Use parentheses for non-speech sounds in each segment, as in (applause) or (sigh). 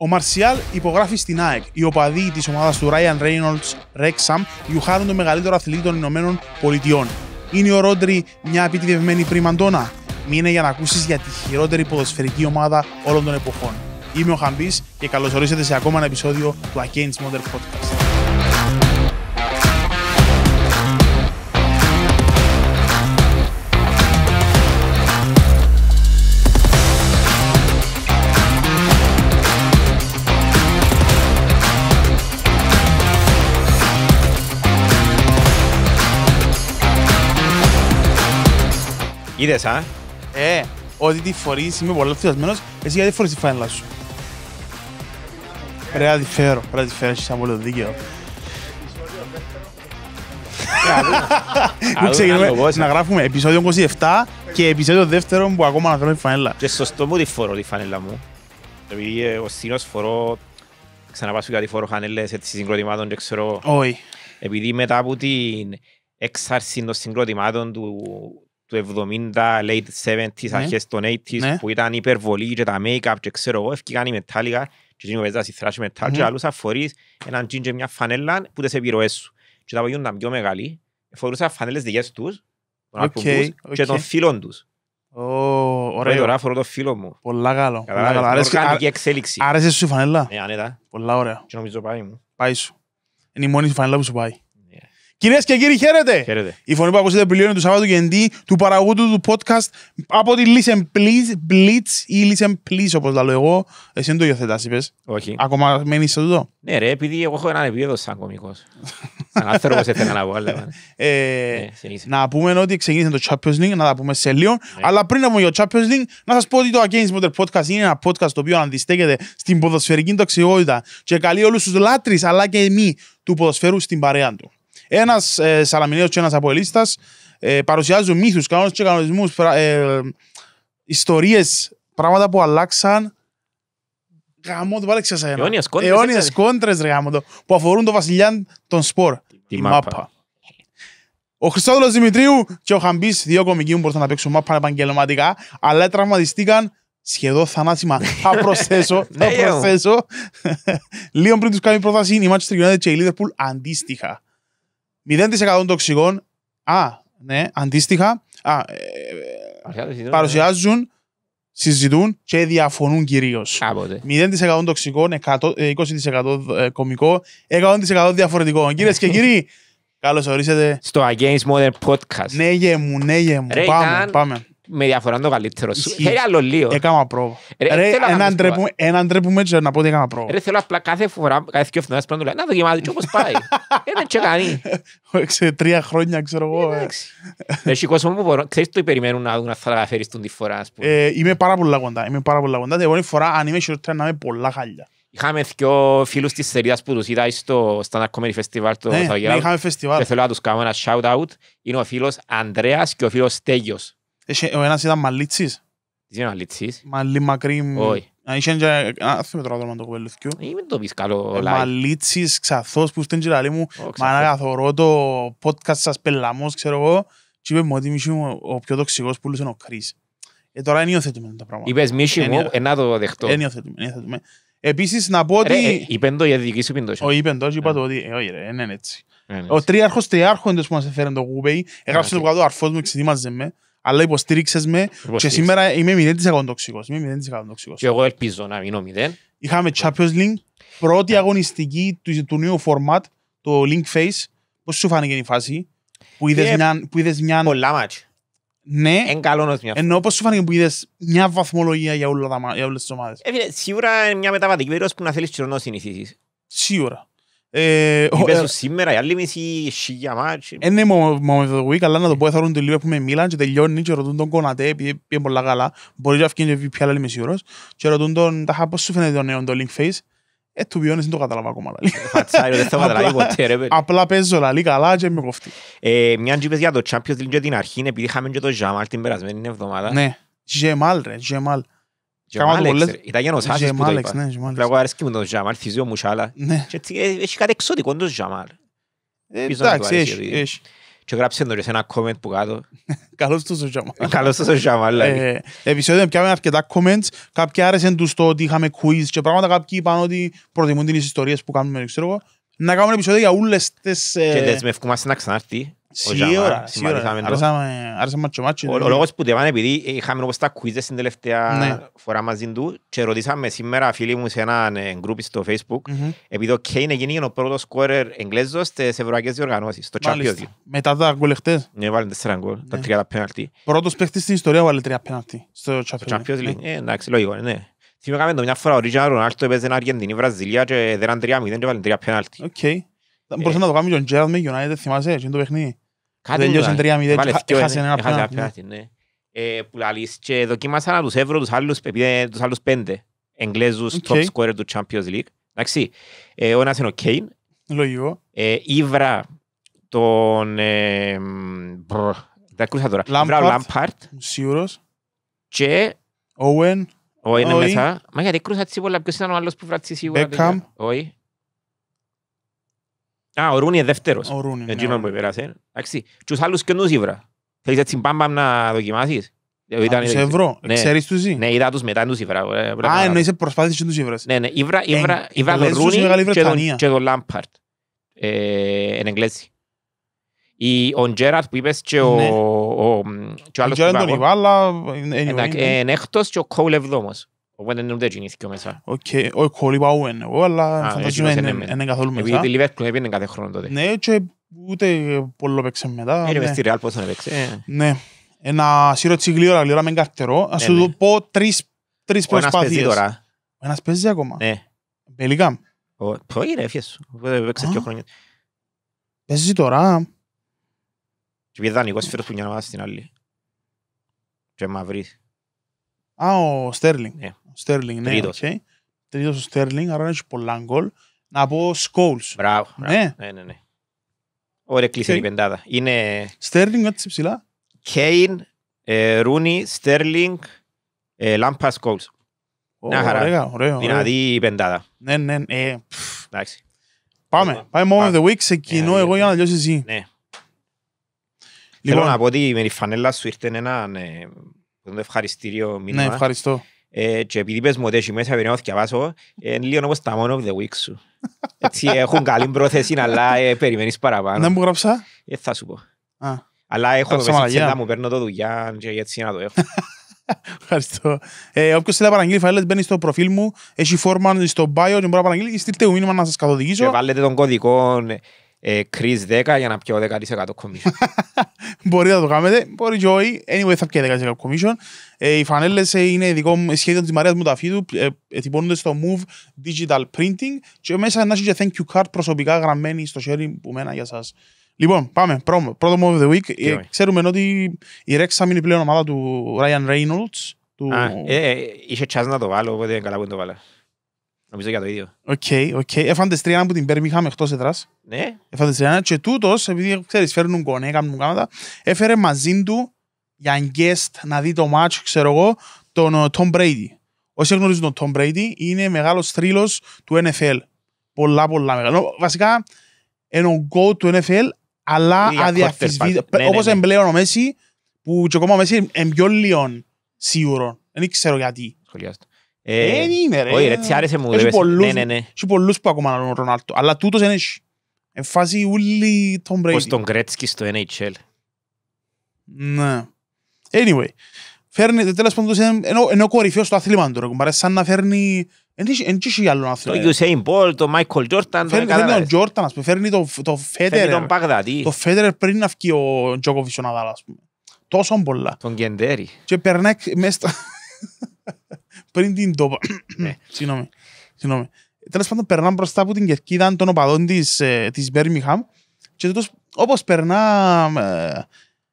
Ο Μαρσιάλ υπογράφει στην ΑΕΚ. Οι οπαδοί της ομάδας του Ryan Reynolds Ρέξαμ γιουχάρουν το μεγαλύτερο αθλητή των Ηνωμένων Πολιτειών. Είναι ο Ρόντρι μια επιτυδευμένη πριμαντόνα. Μείνε για να ακούσεις για τη χειρότερη ποδοσφαιρική ομάδα όλων των εποχών. Είμαι ο Χαμπής και καλωσορίσατε σε ακόμα ένα επεισόδιο του Against Modern Podcast. Είδες, α? Ε, ό,τι τη φορείς είμαι πολύ ενθουσιασμένος, εσύ γιατί φορείς τη φάνελα σου. Ρε, (laughs) να τη φέρω, Ρε, να τη φέρω, έχεις πολύ δίκαιο. Να γράφουμε επεισόδιο 27 και επεισόδιο δεύτερο που ακόμα αναφέρω τη φανέλα. Και σωστό μου τη φορώ τη φανέλα μου. Επειδή δηλαδή, ε, ο Σύνος φορώ, ξαναπάσου κάτι φορώ χανέλες έτσι συγκροτημάτων και ξέρω. Όχι. Επειδή μετά από την εξάρση των συγκροτημάτων του του 70, late 70s, ναι. αρχές των 80s, ναι. που ήταν υπερβολή και τα make-up και ξέρω εγώ, έφυγαν οι μετάλλικα, και εκείνοι παίζαν στη θράση Metallica και άλλους αφορείς έναν τζιν και μια φανέλα που σε επιρροές σου. Και τα παγιούν τα πιο μεγάλοι, φορούσα φανέλες δικές τους, των okay. και των φίλων τους. Ωραία. Τώρα φορώ το φίλο μου. Πολλά καλό. Άρεσε σου η φανέλα. Ναι, ανέτα. Πολλά ωραία. Και νομίζω πάει μου. Πάει σου. Είναι η μόνη φανέλα που σου πάει. Κυρίες και κύριοι, χαίρετε. χαίρετε. Η φωνή που ακούσατε πλήρωνε του Σάββατο Γεντή, του παραγωγού του podcast από τη Listen Please, Blitz ή Listen Please, όπως λέω εγώ. Εσύ δεν το υιοθετάς, είπες. Όχι. Ακόμα μένεις σε τούτο. Ναι, ρε, επειδή εγώ έχω έναν επίπεδο σαν κομικό. σαν άνθρωπος έθελα (laughs) να πω, αλλά. Ναι. ε, ναι, να πούμε ότι ξεκίνησε το Champions League, να τα πούμε σε λίγο. Ναι. Αλλά πριν από για το Champions League, να σας πω ότι το Against Motor Podcast είναι ένα podcast το οποίο αντιστέκεται στην ποδοσφαιρική τοξικότητα και καλεί όλους τους λάτρε αλλά και εμείς του ποδοσφαίρου στην παρέα του. Ένας ε, Σαλαμινέος και ένας Αποελίστας ε, παρουσιάζουν μύθους, κανόνες και κανονισμούς, ε, ιστορίες, πράγματα που αλλάξαν. Γάμο το πάλι σε ένα. Αιώνιες κόντρες. ρε γάμο το. Που αφορούν το βασιλιά των σπορ. Τη μάπα. Ο Χριστόδουλος Δημητρίου και ο Χαμπής, δύο κομικοί μου μπορούσαν να παίξουν μάπα επαγγελματικά, αλλά τραυματιστήκαν σχεδόν θανάσιμα. (laughs) Θα προσθέσω, ναι, θα προσθέσω. (laughs) Λίγο πριν τους κάνει πρόταση, η Manchester United και η Liverpool αντίστοιχα. 0% τοξικών. Α, ναι, αντίστοιχα. Α, ε, παρουσιάζουν, συζητούν και διαφωνούν κυρίως. 0% τοξικών, 20% ε, ε, κομικό, 100% διαφορετικό. Κυρίες και κύριοι, καλώς ορίσατε. Στο Against Modern Podcast. Ναι, γε μου, ναι, γε μου. πάμε, πάμε με διαφορά καλύτερο σου. Θέλει άλλο λίγο. Έκανα ε, ε, πρόβο. Έναν τρέπουμε και να πω ότι έκανα πρόβο. Ρε θέλω απλά κάθε φορά, κάθε δυο εβδομάδες πρέπει να να δοκιμάζεις και όπως πάει. Είναι και κάνει. Όχι, τρία χρόνια ξέρω εγώ. Έχει ε. κόσμο που μπορώ, ξέρεις το περιμένουν να δουν θα τον τη φορά. Είμαι πάρα πολλά κοντά, είμαι πάρα πολλά κοντά. και ο ο ένας ήταν Μαλίτσης. Τι είναι Μαλίτσης. Μαλί μακρύ. Όχι. Αν Είχε και άθιμο τώρα το κοπελουθκιού. Ή Είμαι το πεις καλό ε, live. Μαλίτσης, ξαθός που στέλνει λαλί μου. Μα να καθορώ το podcast σας πελαμός, ξέρω εγώ. Και είπε μου ότι μίσου μου ο πιο τοξικός που λούσε ο Κρίς. Ε, τώρα είναι υιοθετημένο το πράγμα. Είπες μίσου μου, ενά το δεχτώ. Είναι υιοθετημένο. Επίσης να πω ότι... Ε, είπεν το για τη δική σου πίντος. Όχι, είπεν το και είπα ε. το ότι όχι ρε, είναι έτσι. Ο τρίαρχος τριάρχοντες που μας έφερε το Γουμπέι, έγραψε το ναι. κάτω αρφός μου, εξετοίμαζε με αλλά υποστήριξες με και σήμερα είμαι 0% τοξικός. Είμαι 0% Και εγώ ελπίζω να μείνω μηδέν. Είχαμε Champions League, πρώτη ναι. αγωνιστική του, του νέου format, το Link Face. Πώς σου φάνηκε η φάση που ε, είδες, μια, που είδες μια... Πολλά μάτια. Ναι, ενώ πώς σου φάνηκε που είδες μια βαθμολογία για, όλα τα, για όλες τις ομάδες. Ε, σίγουρα είναι μια μεταβατική περίοδος που να θέλεις να συνηθίσεις. Σίγουρα. Ε, Παίζουν ε, σήμερα, οι άλλη μισή σίγια μάτσι. Είναι μόνο το week, αλλά να το πω, θα ρουν τη Λίβερ που με μίλαν και τελειώνει και ρωτούν τον Κονατέ, επειδή πήγε πολλά καλά. Μπορεί να αυκίνει και πια άλλη μισή ώρος. Και ρωτούν τον, τάχα πώς σου φαίνεται το νέο, το link face. Ε, του ποιόνες δεν το καταλάβα ακόμα. Φατσάριο, δεν το καταλάβει ποτέ ρε παιδί. Απλά παίζω λαλή καλά και με κοφτεί. Ε, μια τζίπες για το Champions League την αρχή, επειδή είχαμε και το Jamal την περασμένη εβδομάδα. Ναι, Jamal ρε, Jamal. Ήταν για νοσάσεις που το είπα. Ναι, εγώ μου ναι. τον ο ε, Έχει κάτι εξωτικό Εντάξει, έχει. Και γράψε ένα comment που κάτω. (laughs) Καλώς τους ο Ζαμάλ. (laughs) Καλώς τους ο Ζαμάλ. Ε, δηλαδή. Επισόδιο πιάμε αρκετά comments. Κάποιοι άρεσαν τους το ότι είχαμε quiz και πράγματα. Κάποιοι είπαν ότι προτιμούν τις ιστορίες που κάνουμε. Να κάνουμε επεισόδιο για όλες τις... Ε, και δεσμευκούμαστε να ξανάρθει. Σίγουρα, σίγουρα. Άρεσε μάτσο Ο λόγος που επειδή είχαμε όπως τα κουίζες τελευταία ναι. φορά μαζί του και ρωτήσαμε σήμερα φίλοι μου σε έναν γκρουπ ε, στο facebook επειδή ο Κέιν έγινε ο πρώτος σκόρερ εγγλέζος στις ευρωπαϊκές διοργανώσεις, στο Champions League. Μετά τα γκολ Ναι, βάλει τέσσερα τα ναι. τρία τα πέναλτι. Πρώτος παίχτης στην ιστορία βάλει τρία πέναλτι. Ε, Μπορούσε να το κάνει ο Τζέραντ με United, θυμάσαι, έτσι είναι το παιχνίδι. Κάτι Τελειώσε 3-0 και χάσε ένα πέναντι. Ναι. Ε, που λαλείς και δοκίμασαν τους Εύρω, τους άλλους, ε, τους άλλους πέντε Εγγλέζους top scorer του Champions League. Εντάξει, ο ένας είναι ο Κέιν. Λογικό. Ήβρα τον... Τα ακούσα τώρα. Ήβρα ο Λάμπαρτ. Σίγουρος. Και... Όουεν Owen μέσα. Μα γιατί κρούσα τσίπολα, ποιος ήταν ο άλλος που βράτσι σίγουρα. Μπέκαμ. Όχι. Α, ο Ρούνι είναι δεύτερος. Ο Ρούνι, Εκείνο ναι. που πέρασε. Εντάξει, τους άλλους και τους ήβρα. Θέλεις έτσι μπαμπαμ να δοκιμάσεις. Ε, ήταν, τους ε, ευρώ, ναι. ξέρεις τους ή. Ναι, είδα τους μετά τους ήβρα. Ε, Α, εννοείς προσπάθησες και τους ήβρες. Ναι, ναι, ήβρα, ήβρα, ήβρα τον Ρούνι και τον, και τον Λάμπαρτ. Ε, εν Εγγλέζι. Ή ο Γκέραρτ που είπες και ο, ναι. ο, ο, και ο άλλος που είπαμε. Ο Γκέραρτ τον είπα, αλλά... Ναι. έκτος και ο Κόουλευδόμος. Οπότε δεν ούτε μέσα. Οκ, ο δεν είναι εγώ, αλλά φαντάζομαι ναι, ναι. είναι καθόλου μέσα. Επειδή κάθε χρόνο τότε. Ναι, και ούτε μετά. Είναι μες στη Ρεάλ πόσο ε. Ναι, ένα με Ας ναι, σου πω τρεις προσπάθειες. Ο ένας παίζει τώρα. ένας ακόμα. Ναι. Α, ο Στέρλινγκ. Στέρλινγκ, ναι, Τρίτος. Okay. Τρίτος ο Στέρλινγκ, άρα έχει πολλά γκολ. Να πω Σκόλς. Μπράβο, ναι. ναι, ναι, ναι. Ωραία κλείσε η πεντάδα. Είναι... Στέρλινγκ έτσι ψηλά. Κέιν, ε, Ρούνι, Στέρλινγκ, Λάμπα Σκόλς. Να χαρά. Δυνατή η πεντάδα. Ναι, ναι, ναι. Ε, εντάξει. Πάμε. Πάμε Moment of the Week. Ξεκινώ ε, εγώ για να τελειώσει ναι. εσύ. Ναι. Θέλω λοιπόν. να πω ότι με τη φανέλα σου ήρθε ένα ναι, ευχαριστήριο μήνυμα. Ναι, ευχαριστώ. Ε, και επειδή πες μου ότι έχει μέσα περίμενα να διαβάσω, ε, είναι λίγο όπως τα μόνο of the week σου. Έτσι έχουν καλή πρόθεση, αλλά ε, περιμένεις παραπάνω. Δεν μου γράψα. Ε, θα σου πω. Αλλά έχω το μέσα να μου, παίρνω το δουλειά και έτσι να το έχω. Ευχαριστώ. Ε, Όποιος θέλει να παραγγείλει φαίλες μπαίνει στο προφίλ μου, έχει φόρμα στο bio και μπορεί να παραγγείλει και στείλτε μου μήνυμα να σας καθοδηγήσω. Και βάλετε τον κωδικό ε, Κρίς 10 για να πιω 10% commission. (laughs) Μπορεί να το κάνετε, μπορεί και όχι. Anyway, θα πιω 10% commission. Ε, οι φανέλες ε, είναι ειδικό μου σχέδιο της Μαρίας Μουταφίδου, Ετυπώνονται στο Move Digital Printing και μέσα να έχει και thank you card προσωπικά γραμμένη στο χέρι που μένα για σας. Λοιπόν, πάμε. Πρώτο Move of the Week. Ξέρουμε ότι η Rexham είναι πλέον ομάδα του Ryan Reynolds. Είχε τσάς να το βάλω, οπότε είναι καλά που το βάλω. Νομίζω για το ίδιο. Οκ, οκ. Okay. που τις τρία από την Πέρμιχαμ εκτός έδρας. Ναι. Έφαντε τις τρία και τούτος, επειδή ξέρεις φέρνουν κονέ, κάνουν κάματα, έφερε μαζί του για guest να δει το μάτσο, ξέρω εγώ, τον Τόμ ε, Μπρέιντι. Όσοι γνωρίζουν τον Τόμ Μπρέιντι, είναι μεγάλος θρύλος του NFL. Πολλά, πολλά μεγάλο. Βασικά, είναι ο go του NFL, αλλά αδιαφυσβήτητα. Ναι, ναι, Όπως ναι. εμπλέον ο Μέση, που και ακόμα ο Μέση είναι πιο λιόν σίγουρο. Δεν ξέρω γιατί. Σχολιάστε. Δεν ε, είναι ρε. Όχι ρε, τι άρεσε μου. Ναι, ναι, ναι. Έχει πολλούς που ακόμα λένε ο Ρονάλτο. Αλλά τούτος είναι Εν φάση ούλοι τον Brady. Πώς τον Κρέτσκι στο NHL. Ναι. Anyway. Φέρνει, τέλος πάντων, είναι ο κορυφαίος στο αθλήμα του. Ρε, σαν να φέρνει... Εν τίσχει άλλο αθλήμα. Το Usain Ball, το Michael Jordan. Φέρνει τον Jordan, Φέρνει το Federer. τον Παγδατή. Το πριν την τόπα. Ναι. Ναι, συγγνώμη. Συγγνώμη. Τέλος πάντων, περνάμε μπροστά από την κερκίδα των οπαδών της ε, της Birmingham και τότε, όπως περνά ε,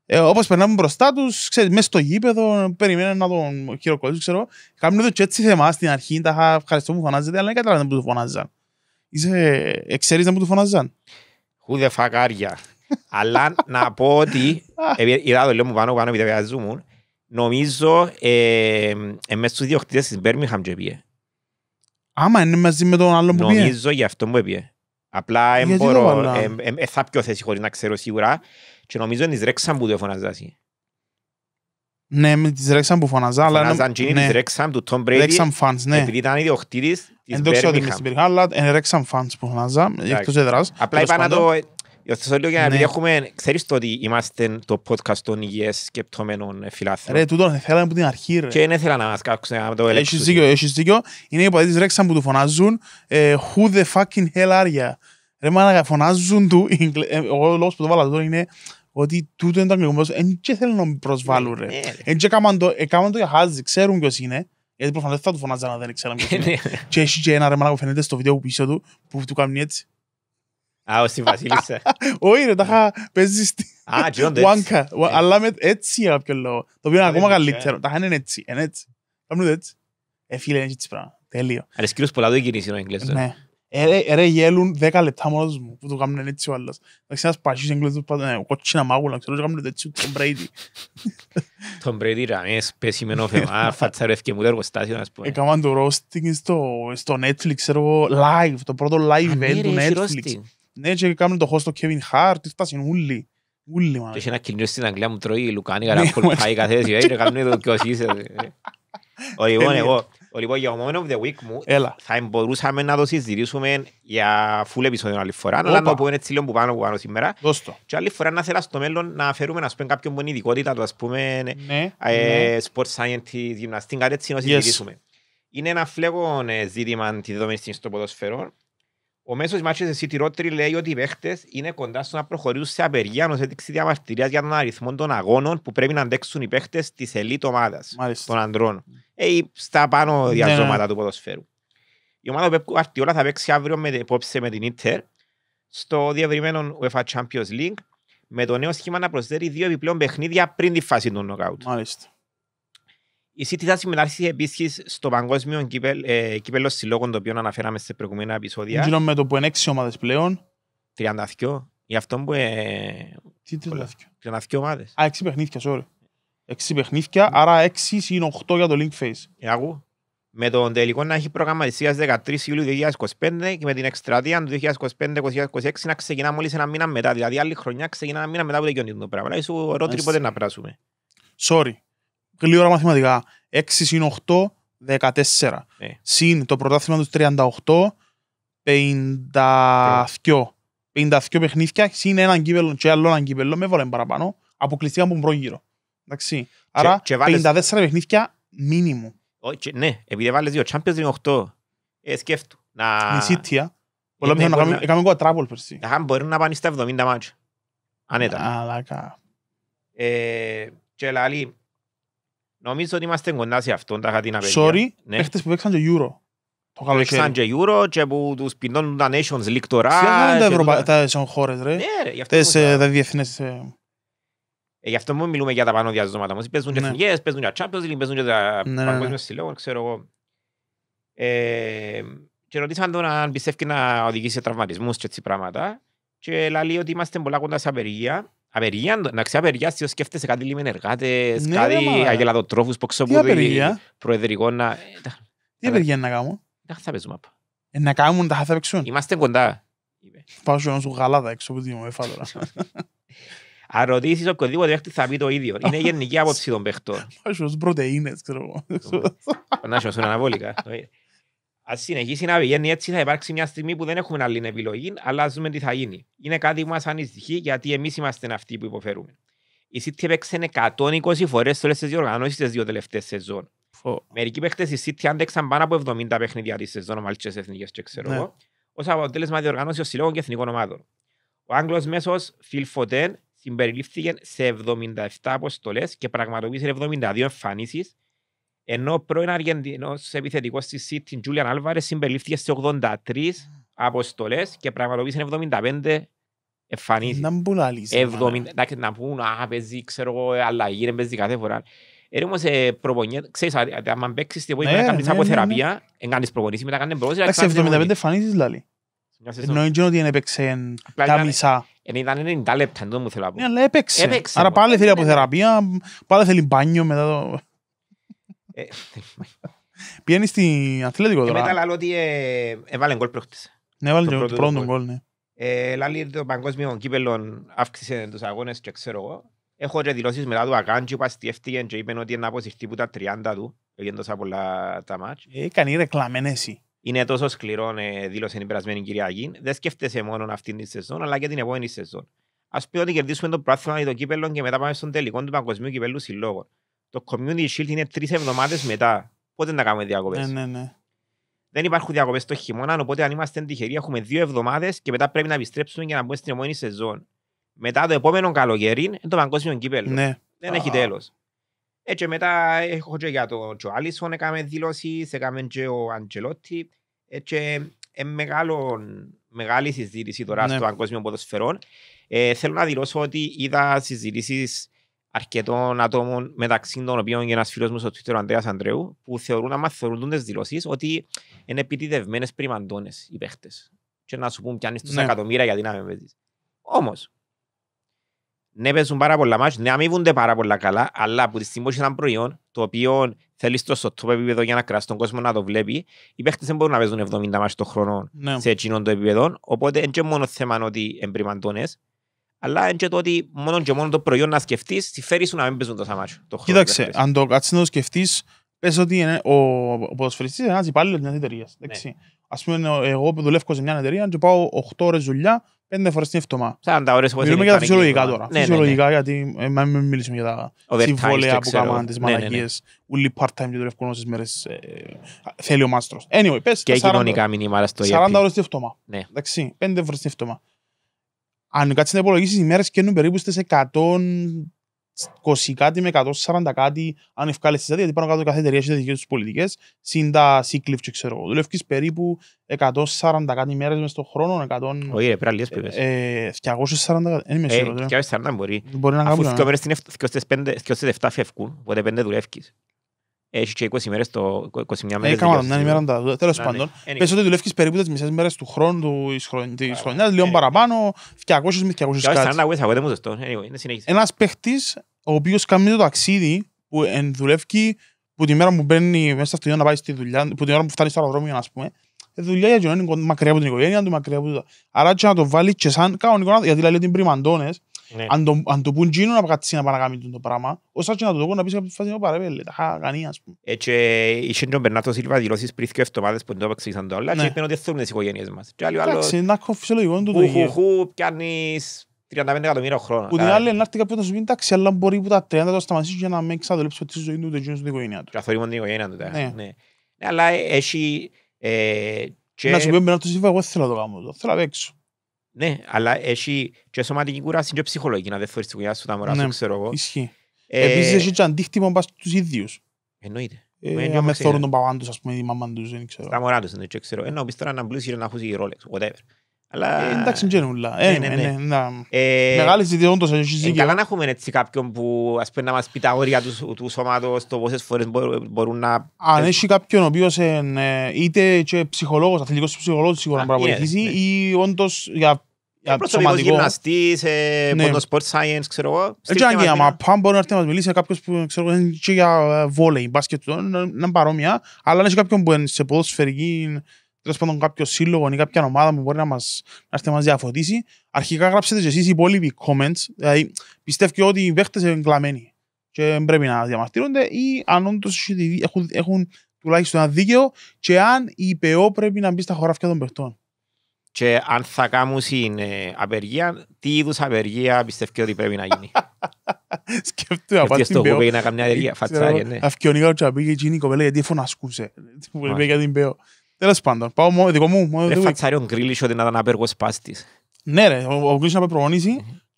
ε όπω περνάμε μπροστά τους, μέσα στο γήπεδο, περιμένω να τον χειροκολύσουν, ξέρω. Κάνουν εδώ και έτσι θεμά στην αρχή, τα ευχαριστώ που φωνάζετε, αλλά δεν καταλαβαίνω που του φωνάζαν. Είσαι, εξαίρετο που του φωνάζαν. Χούδε φακάρια. αλλά να πω ότι, Η (laughs) ράδο ε, λέω μου πάνω, πάνω, επειδή βιαζόμουν, Νομίζω ε, ε, μέσα στους διοκτήτες της Μπέρμιχαμ και πήγε. Άμα είναι μαζί με τον άλλον που πήγε. Νομίζω γι' αυτό μου πήγε. Απλά ε, ε, ε, θα πιο θέση χωρίς να ξέρω σίγουρα και νομίζω είναι της Ρέξαμ που το φωναζάζει. Ναι, με της Ρέξαμ που φωναζά. Φωναζάν και είναι ναι. της Ρέξαμ του Τόμ Brady Ρέξαμ φανς, ναι. Επειδή ήταν ιδιοκτήτης της Μπέρμιχαμ. Δεν το ξέρω ότι είναι στην αλλά είναι Ρέξαμ φανς που φωναζά, εκτός έδρας. Απλά είπα να το, Yo te λέω για να επειδή έχουμε, ξέρεις το ότι είμαστε το podcast των υγιές σκεπτόμενων φιλάθρων. Ρε, τούτο θέλαμε από την αρχή ρε. Και δεν θέλαμε να μας κάτσουν να το ελέγξουν. Έχεις δίκιο, έχεις δίκιο. Είναι οι πατήτες Ρέξαν που του φωνάζουν ε, Who the fucking hell are you? Ρε μάνα φωνάζουν του, ε, ο λόγος που το βάλα τώρα είναι ότι τούτο είναι το αγγλικό εν και θέλουν να προσβάλλουν ναι, ρε. Εν και έκαναν το για χάζι, ξέρουν ποιος είναι. Γιατί προφανώς δεν θα τους φωνάζανε αν δεν ξέραν ποιος ναι. είναι. Και έχει και ένα ρε μάνα που φαίνεται στο βίντεο πίσω του που του κάνει έτσι. Α, ο στη Βασίλισσα. (laughs) Όχι ρε, τα είχα παίζεις στη Βάνκα. Ε. Αλλά έτσι για κάποιο λόγο. Το οποίο είναι ακόμα καλύτερο. Τα είχαν έτσι, είναι έτσι. Κάνουν έτσι. Ε, φίλε, είναι έτσι πράγμα. Τέλειο. Αλλά πολλά δεν κινήσει ο Εγγλές. Ναι. Ε, ε, ρε γέλουν δέκα λεπτά μόνος μου που το κάνουν έτσι ο άλλος. Ναι, και κάνουν το host του Kevin Hart, τι φτάσουν όλοι. Ούλοι, μάλλον. Έχει ένα κοινό στην Αγγλία μου τρώει η Λουκάνη, καλά, ναι, καραπολ, πάει κάθε έτσι, είναι κάνουν εδώ και όσοι είσαι. Ο ε. (laughs) λοιπόν, εγώ, ο λοιπόν, για το moment of the week μου, θα μπορούσαμε να το συζητήσουμε για full επεισόδιο άλλη φορά, αλλά το πούμε έτσι λίγο που πάνω που πάνω σήμερα. Και άλλη φορά να θέλα στο μέλλον να φέρουμε να πούμε κάποιον που είναι ειδικότητα του, ας πούμε, ναι, ε, ναι. sports scientist, γυμναστή, κάτι έτσι να συζητήσουμε. Είναι ένα φλέγον ε, ζήτημα τη δεδομένη στο ποδοσφαιρό ο μέσος μάχη τη City Rotary λέει ότι οι παίχτες είναι κοντά στο να προχωρήσουν σε απεργία ω έδειξη διαμαρτυρίας για τον αριθμό των αγώνων που πρέπει να αντέξουν οι παίχτες της ελίτ ομάδας των ανδρών. Ε, στα πάνω ναι, ναι. διαζώματα ναι. του ποδοσφαίρου. Η ομάδα του αρτιόλα θα παίξει αύριο με, υπόψη με την Ιντερ στο διευρυμένο UEFA Champions League με το νέο σχήμα να προσθέτει δύο επιπλέον παιχνίδια πριν τη φάση του νοκάουτ. Μάλιστα. Η City θα συμμετάσχει επίση στο παγκόσμιο κύπελ, ε, κύπελο συλλόγων το οποίο αναφέραμε σε προηγούμενα επεισόδια. Γίνω με το που είναι έξι ομάδες πλέον. Τριανταθιό. Γι' αυτό που. Ε, Τι τριανταθιό. ομάδες. Α, έξι παιχνίδια, sorry. Έξι παιχνίδια, άρα έξι συν οχτώ για το link Face. Ε, Με τον τελικό να έχει πρόγραμμα στις 13 Ιουλίου 2025 και με την εκστρατεία του 2025-2026 να ξεκινά μόλις ένα μήνα μετά. Δηλαδή άλλη χρονιά ξεκινά ένα μήνα μετά που το πράγμα. Δηλαδή σου πότε να πράσουμε. Sorry γλύωρα μαθηματικά. 6 συν 8, 14. Ναι. Συν το πρωτάθλημα τους 38, 52. 52 παιχνίδια, συν έναν κύπελο και άλλο έναν κύπελο, με βάλε παραπάνω, αποκλειστήκαμε από τον γύρο. Εντάξει. Άρα και, και βάλες... 54 παιχνίδια μήνυμου. Ναι, επειδή βάλες δύο Champions League 8, ε, σκέφτου. Να... Νησίτια. Ε, Πολλά ναι, πιθανόν να κάνουμε, έκαμε κόμμα τράπολ περσί. Να μπορούν να πάνε στα 70 μάτια. Ανέτα. Αλλά κα. Ε, και λαλεί, Νομίζω ότι είμαστε κοντά σε αυτόν τα χατίνα παιδιά. Sorry, ναι. παίχτες που παίξαν και Euro. Το παίξαν και Euro και που τους πεινώνουν τα Nations League τώρα. Ξέρετε τα ευρωπαϊκά χώρες ρε. Ναι ρε. Τες ε, τα διεθνές... Ε. Ε, γι' αυτό μου μιλούμε για τα πάνω διαζώματα. Μας παίζουν και ναι. εθνικές, παίζουν και Champions League, παίζουν και τα ναι. παγκόσμια συλλόγων, ξέρω εγώ. Και ρωτήσαν τον αν πιστεύει να οδηγήσει σε τραυματισμούς και έτσι πράγματα. Και λέει ότι είμαστε πολλά κοντά σε απεργία Απεργία, να εντάξει, απεργία, σίγουρα σκέφτεσαι κάτι λίμεν εργάτες, ναι, κάτι αγελαδοτρόφους, που που προεδρικό να... Τι απεργία να κάνω. Δεν θα παίζουμε απ. Να κάνουν, τα θα παίξουν. Είμαστε κοντά. Πάω σου σου γαλάτα έξω που μου έφα τώρα. (laughs) Αν ρωτήσεις οποιοδήποτε παίχτη θα πει το ίδιο. Είναι γενική άποψη των παίχτων. Πάω σου πρωτεΐνες, ξέρω εγώ. Να σου αναβόλικα. Ας συνεχίσει να πηγαίνει έτσι, θα υπάρξει μια στιγμή που δεν έχουμε άλλη επιλογή, αλλά δούμε τι θα γίνει. Είναι κάτι που μας ανησυχεί, γιατί εμείς είμαστε αυτοί που υποφέρουμε. Η City έπαιξε 120 φορές σε όλες τις διοργανώσεις τις δύο τελευταίες σεζόν. Μερικοί παίχτε τη City άντεξαν πάνω από 70 παιχνίδια τη σεζόν, ομαλτσέ εθνικές, και ξέρω ναι. εγώ, ως αποτέλεσμα διοργανώσεων συλλόγων και εθνικών ομάδων. Ο Άγγλος μέσος Φιλ Φωτέν συμπεριλήφθηκε σε 77 αποστολές και πραγματοποίησε 72 εμφανίσεις ενώ πρώην Αργεντινός επιθετικός τη City, Τζούλιαν Άλβαρε, συμπεριλήφθηκε σε 83 αποστολές και πραγματοποίησε 75 εμφανίσεις. Να μπουν άλλοι. Εντάξει, να πούν, α, παίζει, ξέρω εγώ, αλλαγή, δεν παίζει κάθε φορά. Είναι όμως ε, προπονιέται, ξέρεις, αν ε, παίξεις την να ναι, κάνεις ναι, αποθεραπεία, ναι, να κάνεις προπονήσεις, μετά κάνεις προπονήσεις. Εντάξει, 75 εμφανίσεις δηλαδή. Εννοείται και ότι έπαιξε τα μισά. Ήταν 90 λεπτά, δεν μου θέλω να πω. Ναι, αλλά έπαιξε. Άρα πάλι θέλει θεραπεία, πάλι θέλει μπάνιο μετά το... Ε, Πιένει στην Αθλέτικο ε, τώρα. Μετά λαλό ότι ε, έβαλε γκολ προχτές. Ναι, έβαλε το πρώτο γκολ, ναι. Λαλή το παγκόσμιο κύπελο αύξησε τους αγώνες και ξέρω εγώ. Έχω και δηλώσεις μετά του Ακάντζιου που αστιεύτηκε και είπαν ότι είναι αποσυχτή που τα 30 του. Έγινε τόσα πολλά τα μάτς. Έκανε ρεκλαμένε εσύ. Είναι τόσο σκληρό, δήλωσε η περασμένη κυρία Αγίν. Δεν σκέφτεσαι μόνο αυτήν την σεζόν, αλλά και την επόμενη σεζόν. Ας πούμε ότι κερδίσουμε το πράθυμα ή το κύπελο και μετά πάμε στον τελικό του παγκοσμίου κυπέλου συλλόγων. Το community shield είναι τρεις εβδομάδες μετά. Πότε να κάνουμε διακοπές. Ναι, ναι, ναι, Δεν υπάρχουν διακοπές το χειμώνα, οπότε αν είμαστε τυχεροί, έχουμε δύο εβδομάδες και μετά πρέπει να επιστρέψουμε για να μπούμε στην επόμενη σεζόν. Μετά το επόμενο καλοκαίρι είναι το παγκόσμιο κύπελο. Ναι. Δεν έχει τέλο. Έτσι ε, μετά έχω και για τον Τζο Άλισον έκαμε δηλώσεις, έκαμε και ο Αντζελότη. Έτσι μεγάλο, μεγάλη συζήτηση τώρα ναι. στο παγκόσμιο ποδοσφαιρό. Ε, θέλω να δηλώσω ότι είδα συζητήσεις αρκετών ατόμων μεταξύ των οποίων και ένας φίλος μου στο Twitter, ο Αντρέα Αντρέου, που θεωρούν, άμα θεωρούν τις δηλώσεις, ότι είναι επιτιδευμένες πριμαντώνες οι παίχτες. Και να σου πούν πιάνεις του ναι. εκατομμύρια γιατί να με παίζεις. Όμως, ναι, παίζουν πάρα πολλά μάτια, ναι, αμείβονται πάρα πολλά καλά, αλλά από τη στιγμή που ένα προϊόν το οποίο θέλεις στο σωστό επίπεδο για να κράσει τον κόσμο να το βλέπει, οι παίχτες δεν μπορούν να παίζουν 70 μάτια το χρόνο ναι. σε εκείνον το επίπεδο. Οπότε, δεν είναι μόνο θέμα ότι εμπριμαντώνε, αλλά είναι και το ότι μόνο και μόνο το προϊόν να σκεφτείς, τη φέρει σου να μην παίζουν τόσα μάτια. Το Κοίταξε, αν το κάτσεις να το σκεφτείς, πες ότι είναι, ο, ο ποδοσφαιριστής είναι ένας υπάλληλος μιας εταιρείας. Ναι. Ας πούμε, εγώ που δουλεύω σε μια εταιρεία και πάω 8 ώρες δουλειά, 5 φορές την εφτωμά. 40 ώρε Μιλούμε για τα φυσιολογικά τώρα. Ναι, ναι, φυσιολογικά, ναι, ναι. γιατί ε, μην μιλήσουμε για τα συμβόλαια που κάνουμε, τις ναι, ναι, μαλακιε ουλοι Όλοι part-time και δουλεύουν όσες μέρες ε, θέλει ο μάστρος. Anyway, πες. Και κοινωνικά μηνύματα στο 40 ώρε την εβδομάδα. 5 φορέ την εβδομάδα αν κάτσεις να υπολογίσεις, οι μέρες καίνουν περίπου στις 120 κάτι με 140 κάτι, αν ευκάλε τη γιατί πάνω κάτω κάθε εταιρεία έχει τα δικές τους πολιτικές, συν τα σύκλιφ, ξέρω εγώ. Δουλεύεις περίπου 140 κάτι μέρες μες στον χρόνο, 100. Όχι, ρε, πέρα λίγε πέρα. 240, δεν είμαι ε, σίγουρος. 240 μπορεί. Μπορεί να κάνει. Αφού 2 ε. μέρες είναι 27 φεύγουν, οπότε 5 δουλεύει. Έχει και 20 μέρες το 21 μέρες. Έκανα μια ημέρα τα τέλος ναι. πάντων. Πες ότι δουλεύεις περίπου τις μισές μέρες του χρόνου της χρονιάς, λίγο παραπάνω, 200 με 200 κάτι. Ένας παίχτης ο οποίος κάνει το ταξίδι που δουλεύει που τη μέρα που μπαίνει μέσα στο να πάει στη δουλειά, που την ώρα που φτάνει στο αεροδρόμιο, ας πούμε, ε, δουλειά για τον μακριά από την οικογένεια του, μακριά από το... Άρα και να το βάλει και σαν κανονικό, γιατί λέει ότι είναι πριμαντώνες, ναι. Αν, το, αν πούν γίνουν να πάνε να κάνουν το πράγμα, όσο και να το δω να πεις πάρε πέλε, τα ας πούμε. Έτσι, ε, είχε τον Περνάτο Σίλβα δηλώσεις πριν και εβδομάδες που το έπαιξαν ναι. και οικογένειες μας. Εντάξει, φυσιολογικό το ίδιο. πιάνεις 35 εκατομμύρια Που ε, να έρθει κάποιος να σου πει εντάξει, αλλά μπορεί που τα 30 ναι, αλλά έχει και σωματική κουράση και ψυχολογική να δεν θεωρείς τη κουλιά σου τα μωρά ναι, σου, ξέρω εγώ. Ισχύει. Ε, Επίσης έχει και αντίκτυπο πας στους ίδιους. Εννοείται. Ε, με θόρουν τον παπάν τους, ας πούμε, η μαμά τους, δεν ξέρω. Τα μωρά τους, δεν ξέρω. Ενώ πιστεύω να μπλούσεις και να ακούσεις και ρόλεξ, whatever. Αλλά... Ε, εντάξει, γένουλα. Ε, ναι, ναι, ναι. ναι, ναι. Ε, Μεγάλης ζητή, όντως, έχει ε, ζήκη. Καλά να έχουμε έτσι κάποιον που ας πούμε, να μας πει τα όρια του, του σώματος, το πόσες φορές μπορούν να... Αν έχει κάποιον ο οποίος είναι, ε, είτε και ψυχολόγος, αθλητικός ψυχολόγος, σίγουρα να ναι, παραπολιτήσει, ή όντως για Για γυμναστής, ε, ναι. sport science, ξέρω εγώ. Έτσι αν και για μαπά μπορεί να έρθει να μας μιλήσει κάποιος που ξέρω εγώ και για βόλεϊ, μπάσκετ, να είναι παρόμοια, αλλά αν έχει κάποιον που είναι σε ποδοσφαιρική τέλος πάντων κάποιο σύλλογο ή κάποια ομάδα που μπορεί να μας έρθει να μας διαφωτίσει, αρχικά γράψετε εσείς οι υπόλοιποι comments. Δηλαδή, πιστεύω ότι οι παίχτες είναι κλαμμένοι και πρέπει να διαμαρτύρονται ή αν όντως έχουν, έχουν τουλάχιστον ένα δίκαιο και αν η ΠΕΟ πρέπει να μπει στα χωράφια των παιχτών. Και αν θα κάνουν ε, απεργία, τι είδους απεργία πιστεύω ότι πρέπει να γίνει. (laughs) Σκέφτομαι να πάω στην ΠΕΟ. να κάνω μια απεργία, φατσάρια, ναι. ο η κοπέλα γιατί φωνασκούσε. Που είπε για την ΠΕΟ. Τέλος πάντων, πάω μόνο δικό μου. Ε, Δεν φατσάρει ο Γκρίλης ότι να ήταν απέργος πάστης. Ναι ρε, ο Γκρίλης να πάει προπονήσει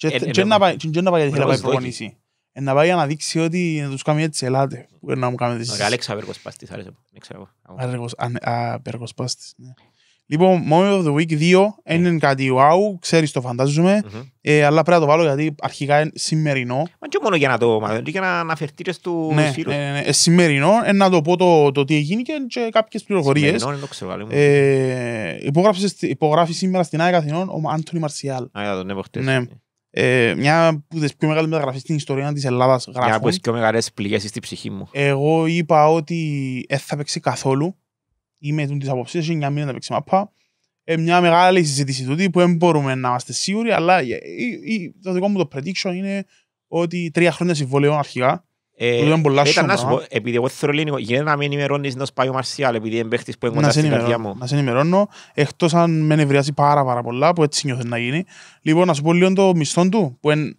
ε, ναι, ναι, ναι. και να πάει γιατί να πάει προπονήσει. Ε, να πάει να δείξει ότι να τους κάνει έτσι, ελάτε. Να μου κάνετε εσείς. Αλέξ απέργος πάστης, άρεσε. Απέργος πάστης, ναι. Λοιπόν, moment of the Week 2 είναι κάτι wow, ξέρεις το φαντάζομαι, ε, αλλά πρέπει να το βάλω γιατί αρχικά είναι σημερινό. Μα και μόνο για να το μάθω, για να αναφερθείτε στο ναι, φίλο. Ναι, ναι, ναι. Ε, σημερινό, ε, να το πω το, το τι έγινε και, και κάποιες πληροφορίες. Σημερινό, δεν το ξέρω. Ε, υπογράφει σήμερα στην ΑΕΚ Αθηνών ο Άντωνη Μαρσιάλ. Α, τον έχω χτες. Ναι. Ε, μια που τις πιο μεγάλη μεταγραφές στην ιστορία της Ελλάδας γράφει. Μια από τι πιο μεγάλες πληγές στη ψυχή μου. Εγώ είπα ότι δεν θα παίξει καθόλου είμαι του τη αποψία, έχει μια μήνα να παίξει μαπά. Ε, μια μεγάλη συζήτηση τούτη που δεν μπορούμε να είμαστε σίγουροι, αλλά η, ε, ε, ε, το δικό μου το prediction είναι ότι τρία χρόνια συμβολέων αρχικά. Ε, που πολλά ήταν να σου πω, επειδή εγώ θέλω λίγο, γίνεται να μην ενημερώνεις ενός ο Μαρσιάλ, επειδή είναι παίχτης που είναι στην καρδιά μου. Να σε ενημερώνω, εκτός αν με νευριάζει πάρα πάρα πολλά, που έτσι νιώθει να γίνει. Λοιπόν, να σου πω λίγο το μισθό του, που εν,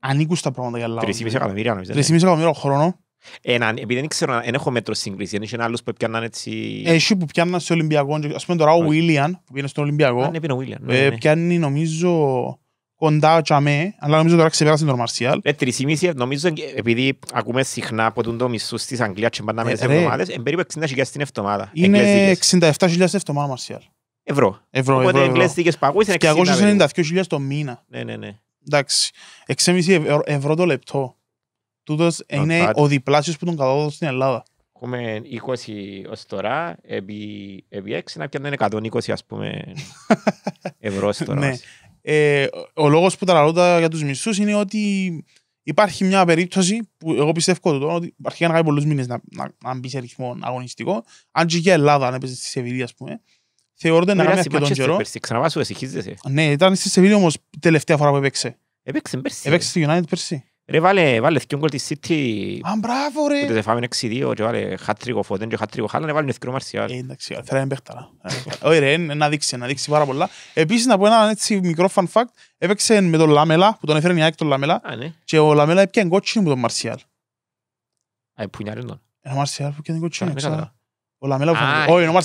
ανήκουν στα πράγματα για λάβο. 3,5 εκατομμύρια νομίζω. 3,5 ναι. εκατομμύρια χρόνο. Έναν, επειδή δεν ξέρω, δεν έχω μέτρο σύγκριση, είναι άλλους που πιάνναν έτσι... Έχει που πιάνναν σε Ολυμπιακό, ας πούμε τώρα ο Βίλιαν που πιάνε στον Ολυμπιακό, ναι, ναι, ε, ναι. πιάνει νομίζω κοντά τσαμέ, αλλά νομίζω τώρα ξεπέρασε τον Μαρσιάλ. Ε, τρεις ε, νομίζω, ε, επειδή ακούμε συχνά από τον το της Αγγλίας και πάντα μέσα εβδομάδες, περίπου την εβδομάδα. Είναι εβδομάδα Μαρσιάλ. Ευρώ. Τούτος είναι ο διπλάσιος που τον κατάδοτο στην Ελλάδα. Έχουμε 20 ως τώρα, επί, επί 6 να πιάνε 120 ας πούμε (laughs) ευρώ τώρα. ναι. Ε, ο λόγος που τα ρωτάω για τους μισθούς είναι ότι υπάρχει μια περίπτωση που εγώ πιστεύω το, ότι αρχικά να κάνει πολλούς μήνες να, μπει σε ρυθμό αγωνιστικό. Αν και για Ελλάδα, αν έπαιζε στη Σεβιλία ας πούμε, θεωρείται να κάνει τον καιρό. Ξαναβάσου, εσυχίζεσαι. Ναι, ήταν στη Σεβίλη όμως τελευταία φορά που έπαιξε. Έπαιξε πέρσι. Έπαιξε στη United πέρσι. Ρε βάλε, βάλε θυκιόν κολ της City Α, μπράβο ρε Ότι δεν φαμε ένα και βάλε χάτρικο Φωτέν και χάτρικο βάλε βάλουν εθκρό Μαρσιάλ ε, Εντάξει, θέλω να παίχταρα ε, ρε, να δείξει, να δείξει πάρα πολλά Επίσης να πω ένα έτσι μικρό fun fact Έπαιξε με τον Λάμελα που τον έφερε η Λάμελα ναι. Και ο Λάμελα κότσινο με τον Α, ε, που Ένα που ναι, Όχι, ο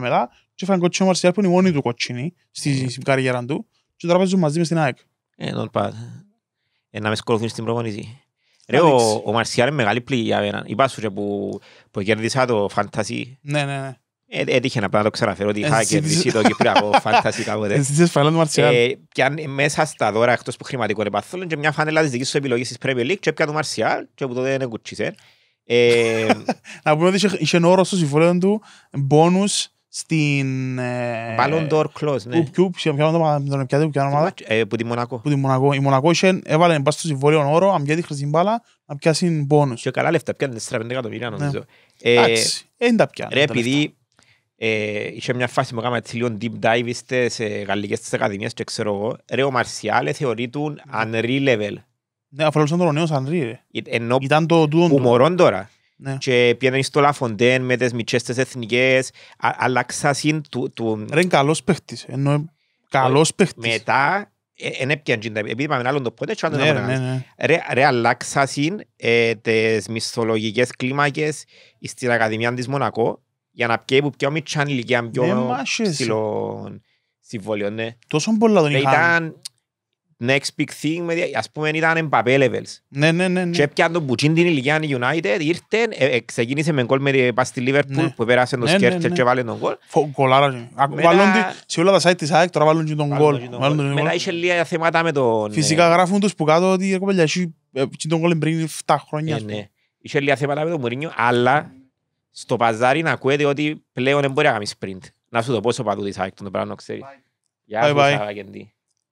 ναι, που και φάνε κοτσίνο Μαρσιάλ που είναι η μόνη του κοτσίνη στην ναι. καριέρα του και τώρα παίζουν μαζί μες στην ΑΕΚ. Ε, τον πας. Ε, να με σκολουθούν στην προπονητή. Ρε, ο, ο Μαρσιάλ είναι μεγάλη πληγή για μένα. Είπα σου που, που κέρδισα το φαντασί. Ναι, ναι, ναι. Έτυχε ε, ε, να πρέπει να το ξαναφέρω ότι ε, είχα κερδίσει το Κυπριακό φαντασί κάποτε. (laughs) Εσύ είσαι φανέλας του Μαρσιάλ. Και αν μέσα στα δώρα εκτός που χρηματικό επαθόλων και μια φανέλα της δικής σου επιλογής της Premier League και έπια του Μαρσιάλ και που τότε δεν κουτσίσε. (laughs) Να πούμε ότι είχε όρο στο συμφόλαιο του, μπόνους στην. Ε, Ballon d'Or Κλώσ, ναι. Ποιου τον πιάτε, ποια ομάδα. Ε, που τη Μονακό. Που τη Μονακό. Η Μονακό έβαλε μπας στο συμβολίο όρο, αν πιάτη χρυσή μπάλα, να πιάσει πόνους. Και καλά λεφτά, πιάνε 4-5 εκατομμύρια ναι. νομίζω. Ε, Εντάξει, δεν τα πιάνε. Ρε, επειδή είχε μια φάση που έκανα έτσι λίγο deep dive σε γαλλικές της ακαδημίες και ξέρω εγώ, ρε ο Μαρσιάλε θεωρεί του ναι. unreal level. Ναι, αφαλούσαν τον νέο σαν ρε. Ήταν το τούτο. μωρών τώρα. Ναι. Και πήγαινε στο Λαφοντέν με τις μητσές τις εθνικές, αλλάξα σύν του... του... Ρε είναι καλός παίχτης, ενώ καλός παίχτης. Μετά, δεν ε, έπιανε επειδή είπαμε άλλον το πότε και ναι, ναι, ναι, Ρε, ρε αλλάξα σύν ε, τις μισθολογικές κλίμακες στην Ακαδημία της Μονακό για να πιέει που πιο μικρή ηλικία πιο ψηλών συμβολιών. Ναι. Τόσο πολλά τον ε, είχαν next big thing, ας πούμε ήταν Mbappé levels. Ναι, ναι, ναι, ναι. Και έπιαν United, ήρθε, ε, ε, ξεκίνησε με γκολ με Liverpool ναι. που πέρασε τον Σκέρτσελ ναι, και βάλε τον γκολ. Γκολάρα. Βάλουν σε όλα τα site της ΑΕΚ τώρα βάλουν τον γκολ. Μετά είχε θέματα με τον... Ε, Φυσικά γράφουν τους που κάτω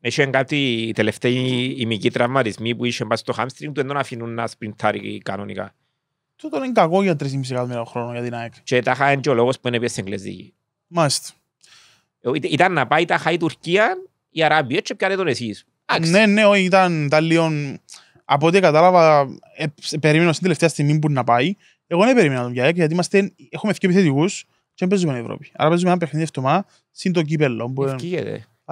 Έχει κάτι οι τελευταίοι ημικοί τραυματισμοί που είχε στο hamstring του δεν τον αφήνουν να σπριντάρει κανονικά. Τούτο είναι κακό για 3,5 εκατομμύρια χρόνο για την ΑΕΚ. Και τα είχα και ο λόγος που είναι πια στην Εγγλέζικη. Μάλιστα. Ε, ήταν να πάει τα χάει η Τουρκία, η Αράβη, έτσι πια τον εσείς. Ναι, ναι, όχι, ήταν, τα λίγο... Από ό,τι κατάλαβα, ε, περίμενα στην τελευταία στιγμή που να πάει. Εγώ δεν περίμενα τον Γιάκ, γιατί είμαστε, έχουμε δύο επιθετικούς και δεν παίζουμε στην Ευρώπη. Άρα παίζουμε ένα παιχνίδι ευτομά, συν το κύπελο.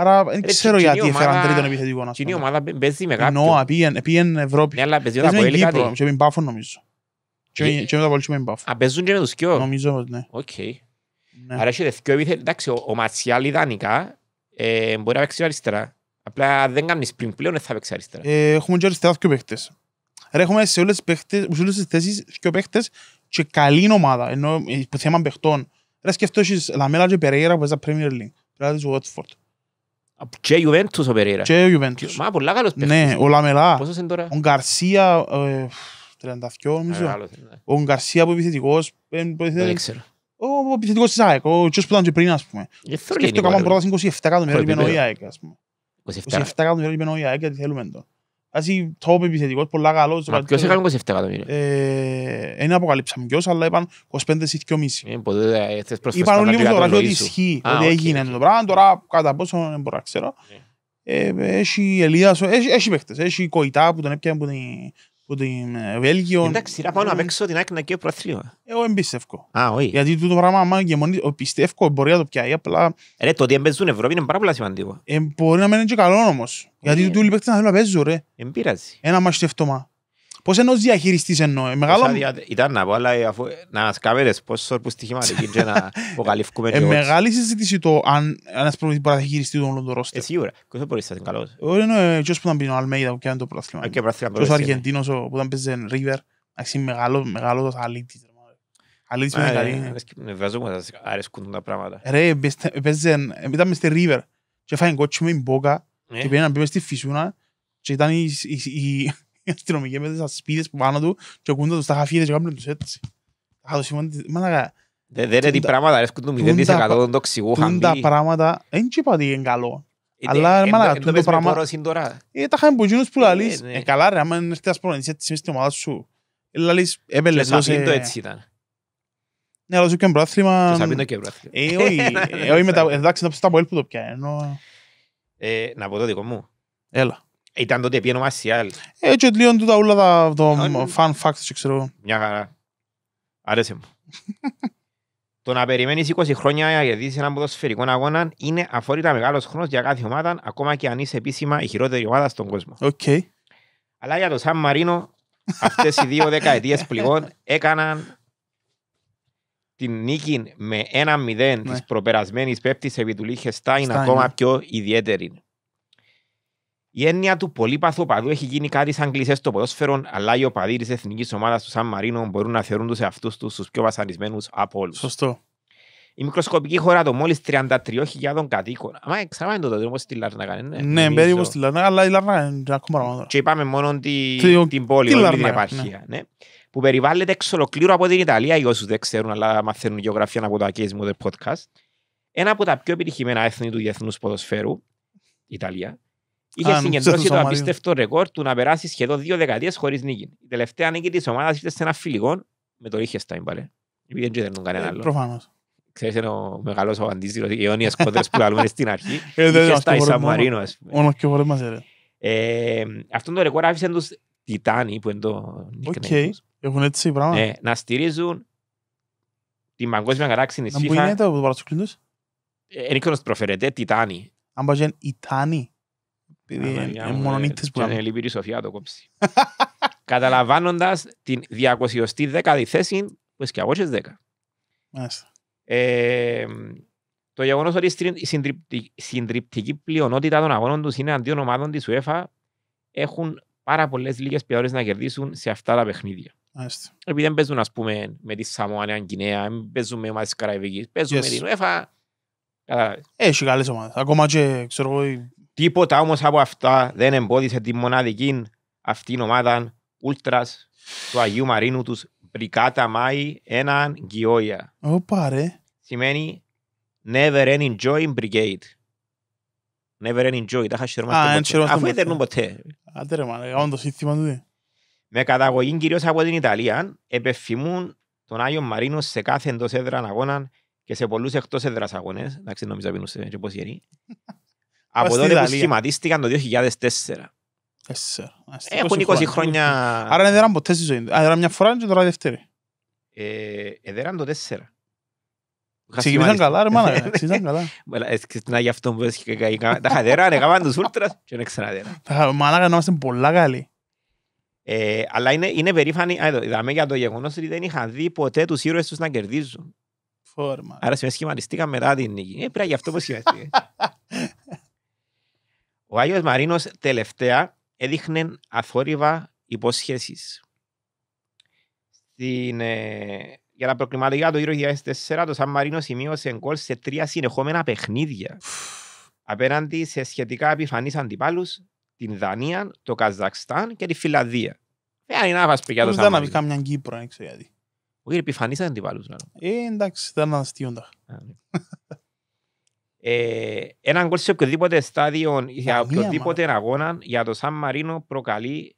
Άρα δεν ξέρω γιατί έφεραν τρίτον επιθετικό. Και η ομάδα παίζει με κάποιον. Εννοώ, πήγαν Ευρώπη. Ναι, αλλά παίζει με Κύπρο και με μπάφο νομίζω. Και με τα πολύ με μπάφο. Α, παίζουν και με τους κοιό. Νομίζω, ναι. Οκ. Ναι. Άρα έχει δευκό επιθετικό. Εντάξει, ο Ματσιάλ ιδανικά ε, μπορεί να παίξει αριστερά. Απλά δεν κάνεις πριν πλέον δεν θα παίξει αριστερά. Ε, έχουμε και αριστερά δύο παίχτες. έχουμε σε όλες τις θέσεις δύο παίχτες και καλή ομάδα. Ενώ ε, θέμα παίχτων. Ρε σκεφτώ Λαμέλα και Περέιρα που παίζει Premier League. Πρέπει να Watford. Και Ιουβέντους ο Περέρα. Και Ιουβέντους. Μα πολλά καλός παίχτης. Ναι, ο Λαμελά. Πόσος είναι τώρα. Ο Γκαρσία, 32 ε, νομίζω. Ναι. Ο Γκαρσία που επιθετικός. Ε, Δεν ξέρω. Ο επιθετικός της ΑΕΚ, ο τσιος που ήταν και πριν ας πούμε. Ε, Σκέφτομαι πρόταση 27 εκατομμύρια λιπενό η ΑΕΚ ας πούμε. 27 εκατομμύρια λιπενό η ΑΕΚ γιατί θέλουμε τον. Άζει τόπο επιθετικός, πολλά καλό. Μα ποιος έκανε 27 εκατομμύρια. Ε, ένα αποκαλύψαμε ποιος, αλλά είπαν 25 ή 2,5. Είπαν όλοι μου γραφείο ότι ισχύει, ότι έγινε το πράγμα, τώρα κατά πόσο δεν μπορώ να ξέρω. Ναι. Ε, έχει Ελίας, έχει παίχτες, έχει Κοϊτά που τον έπιανε που την ε, Βέλγιο. Εντάξει, να πάνω απ' έξω την άκρη να ε, ο προαθλήμα. Εγώ δεν πιστεύω. Α, όχι. Γιατί τούτο πράγμα, άμα γεμονεί, πιστεύω, μπορεί να το πιάει, απλά... Ρε, το ότι εμπέζουν Ευρώπη είναι πάρα πολύ σημαντικό. Ε, μπορεί να μένει και καλό όμως. Ε, Γιατί τούτο όλοι παίκτες να θέλουν να παίζουν, ρε. Εμπειράζει. Ένα μαχητεύτωμα. Πώς ενός διαχειριστής εννοώ, ε, μεγάλο... Ήταν να πω, αλλά ε, αφού, να μας κάμερες πόσο που στοιχηματική και να (laughs) αποκαλυφκούμε ε, και μεγάλη συζήτηση το αν ένας μπορεί να διαχειριστεί τον όλο ρόστερ. Εσύ σίγουρα. να είναι καλός. Όχι, ναι, που ήταν ο Αλμέιδα που κάνει το πρόθυμα. που ήταν Ρίβερ. μεγάλο, μεγάλο ήταν Ρίβερ οι αστυνομικοί με τις ασπίδες που πάνω του και ακούντα τους τα χαφίδες και τους έτσι. Δεν είναι τι πράγματα, το 0% των τοξικού Τα πράγματα, δεν είπα ότι είναι καλό. Ε, αλλά ρε μάνα, πράγμα... Ε, τα χάμε που που ε, λαλείς, ναι. καλά ρε, άμα έρθεις έτσι ομάδα σου. το σε... Το έτσι ήταν. Ναι, αλλά σου και πρόθλημα... και το (laughs) μου. Ήταν τότε πιένω Μασιάλ. Έτσι και λίγο τούτα όλα τα ε, fun facts και ξέρω. Μια χαρά. Άρεσε μου. (laughs) Το να περιμένεις 20 χρόνια για δεις έναν ποδοσφαιρικό αγώνα είναι αφορήτα μεγάλος χρόνος για κάθε ομάδα, ακόμα και αν είσαι επίσημα η χειρότερη ομάδα στον κόσμο. Okay. Αλλά για το Σαν Μαρίνο, αυτές οι δύο δεκαετίες πληγών λοιπόν έκαναν την νίκη με ένα μηδέν ναι. προπερασμένης προπερασμένη Πέπτη επί του Στάιν ακόμα πιο ιδιαίτερη. Η έννοια του πολύπαθου παδού έχει γίνει κάτι σαν κλεισέ στο ποδόσφαιρο, αλλά οι οπαδοί της εθνικής ομάδας του Σαν Μαρίνο μπορούν να θεωρούν τους εαυτούς τους τους πιο βασανισμένους από όλους. Σωστό. Η μικροσκοπική χώρα των μόλι 33.000 κατοίκων. Μα ξαναπάμε το τότε, στη Λαρνάκα. Ναι, ναι περίπου στη Λαρνάκα, αλλά η Λαρνάκα είναι ακόμα πράγμα. Και είπαμε μόνο τη, την πόλη, τη την επαρχία. Ναι. ναι. Που περιβάλλεται εξ ολοκλήρου από την Ιταλία, για όσους δεν ξέρουν, αλλά μαθαίνουν γεωγραφία από το Ακέι Mother Podcast. Ένα από τα πιο επιτυχημένα έθνη του διεθνούς ποδοσφαίρου, Ιταλία. Είχε Αν, συγκεντρώσει το απίστευτο ρεκόρ του να περάσει σχεδόν δύο δεκαετίες χωρίς νίκη. Η τελευταία νίκη της ομάδας ήρθε σε ένα φιλικό με το Ρίχεστάιν παλέ. Επειδή δεν ξέρουν κανένα ε, άλλο. Προφανώς. Ξέρεις, είναι ο μεγαλός απαντής, οι αιώνιες κόντρες που λέμε στην αρχή. Ε, σαν Μαρίνο. Όμω και φορές μας έρε. Ε, αυτόν τον ρεκόρ άφησε τους Τιτάνοι που είναι το nickname Έχουν έτσι πράγμα. Να στηρίζουν τη μαγκόσμια καράξη τη κατάξυνη. Αν που είναι το παρασκευή παρατσουκλίνος. Δεν ξέρω προφέρεται, Τιτάνοι. Αν πάει Ιτάνοι. Είναι μόνο ε, νύχτες που είναι λύπηρη σοφία το κόψει. (laughs) Καταλαμβάνοντας την διακοσιωστή η θεση που εγώ 10 δέκα. Ε, το γεγονός οτι η συντριπτικη πλειονοτητα των αγώνων τους είναι αντίον ομάδων της UEFA έχουν πάρα πολλές λίγες πιόρε να κερδίσουν σε αυτά τα παιχνίδια. Επειδή δεν παίζουν, ας πούμε, με τη Σαμοανέα Γκινέα, δεν παίζουν με ομάδες της Καραϊβικής, παίζουν με την UEFA. Ε, έχει καλές ομάδες. Ακόμα και ξέρω εγώ. Τίποτα όμως από αυτά δεν εμπόδισε τη μοναδική αυτήν ομάδα ούλτρα του Αγίου Μαρίνου τους Μπρικάτα Μάη έναν Γκιόια. Ωπα ρε. Σημαίνει Never Ending Joy Brigade. Never Ending Joy. Τα είχα Αφού δεν ποτέ. Άντε ρε μάνα, κάνω σύστημα του. Με καταγωγή κυρίως από την Ιταλία, επεφημούν τον Άγιο Μαρίνο σε κάθε εντός έδρα αγώνα και σε πολλούς εκτός έδρας αγώνες. Εντάξει, νομίζω από τότε που σχηματίστηκαν το 2004. Έχουν 20 χρόνια. Άρα δεν ήταν ποτέ στη ζωή του. Ήταν μια φορά και τώρα δεύτερη. Εδέραν ε, το 4. Ξεκινήσαν καλά ρε μάνα, (laughs) ναι. ξεκινήσαν καλά. Ε, αυτό που έσχε τα χαδεράνε, έκαναν τους ούλτρας και δεν ξαναδέραν. Τα μάνα είμαστε πολλά καλοί. Ε, αλλά είναι περήφανοι, είδαμε για το γεγονός ότι δεν είχαν δει ποτέ τους ήρωες τους να κερδίζουν. Άρα σχηματιστήκαν μετά την νίκη. Ε, πρέπει γι' αυτό που σχηματιστήκαν. (laughs) Ο Άγιος Μαρίνος τελευταία έδειχνε αθόρυβα υπόσχεσει. Στην, ε, για τα προκληματικά του 2004, το Σαν Μαρίνος σημείωσε γκολ σε τρία συνεχόμενα παιχνίδια απέναντι σε σχετικά επιφανείς αντιπάλους την Δανία, το Καζακστάν και τη Φιλανδία. Δεν είναι άβας για το Σαν Μαρίνο. Δεν θα καμιά Κύπρο, δεν ξέρω γιατί. Όχι, επιφανείς αντιπάλους. Ε, εντάξει, ήταν αστείο έναν γκολ σε οποιοδήποτε στάδιο για οποιοδήποτε αγώνα για το Σαν Μαρίνο προκαλεί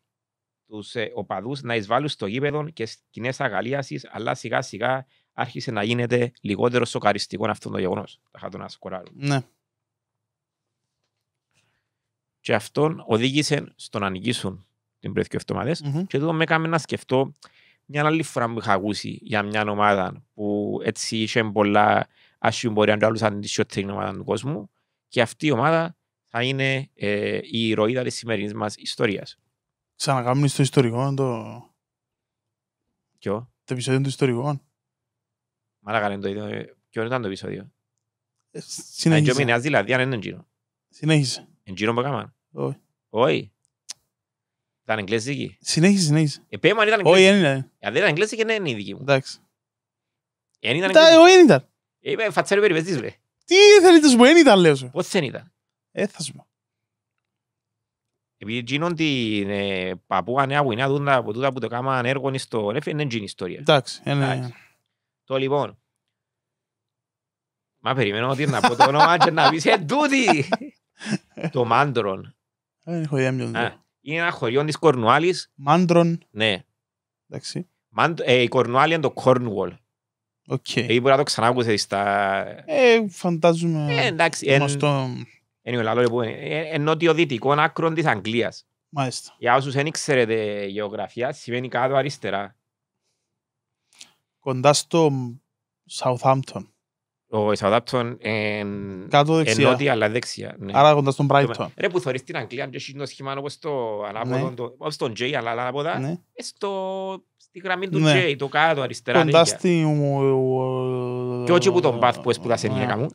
του ε, οπαδού να εισβάλλουν στο γήπεδο και κοινέ αγαλίαση, αλλά σιγά σιγά άρχισε να γίνεται λιγότερο σοκαριστικό αυτό το γεγονό. Θα να Ναι. Και αυτόν οδήγησε στο να νικήσουν την πριν εβδομάδε. Και εδώ με έκανε να σκεφτώ μια άλλη φορά που είχα ακούσει για μια ομάδα που έτσι είχε πολλά Άσχημα μπορεί να του άλλου σαν σιωτήρινη ομάδα του κόσμου. Και αυτή η ομάδα θα είναι ε, η ηρωίδα της σημερινής μας ιστορίας. κάνουμε το ιστορικό, το. Κιό? Το επεισόδιο του ιστορικού. Μα να το ίδιο. Κιό ήταν το επεισόδιο. Ε, συνέχισε. Αν ε, και δηλαδή, αν είναι εγγύρω. Συνέχισε. Εγγύρω που έκαμε. Όχι. Όχι. Ήταν εγγλέζικη. Συνέχισε, συνέχισε. Ε, αν ήταν εγγλέζικη. Όχι, δεν ήταν. Αν δεν ήταν εγγλέζικη, δεν είναι η δική μου. Εντάξει. Εν ήταν εγγλέζικη. Όχι, δεν ήταν. Είμαι ε, φατσέρο περιπέζεις βρε. Τι θέλει τους που δεν ήταν λέω σου. Πώς δεν ήταν. Ε, θα σου πω. Επειδή γίνον την ε, Παππούα Νέα Γουινέα δούντα από τούτα που το κάμαν έργο στο νέφι, είναι γίνει ιστορία. Εντάξει. Ε, ναι. εντάξει. Το λοιπόν. Μα περιμένω ότι να πω το όνομα και να πεις «Ε, τούτη!» (laughs) Το Μάντρον. έχω ε, ιδέα μοιον δύο. Είναι ένα χωριό της Κορνουάλης. Μάντρον. Ναι. Εντάξει. Η Κορνουάλη είναι το Cornwall. Okay. Ε, ή μπορεί να το ξανάκουσε στα... Ε, φαντάζομαι... Ε, εντάξει, εν... γνωστό... Είναι ο λαλό, λοιπόν, ε, εν νότιο-δυτικό άκρο της Αγγλίας. Μάλιστα. Για όσους δεν ξέρετε γεωγραφία, σημαίνει κάτω αριστερά. Κοντά στο Southampton. Ο Southampton εν... Κάτω δεξιά. Εν νότια, αλλά δεξιά. Ναι. Άρα κοντά στον Brighton. Ρε που θωρείς την Αγγλία, αν και έχει το σχήμα όπως το ανάποδο, ναι. όπως τον J, αλλά ανάποδα, ναι. Ε, στο στη γραμμή του J, ναι. το κάτω αριστερά. Κοντά στην... Και όχι που τον μπαθ που έσπουδασε η γυναίκα μου.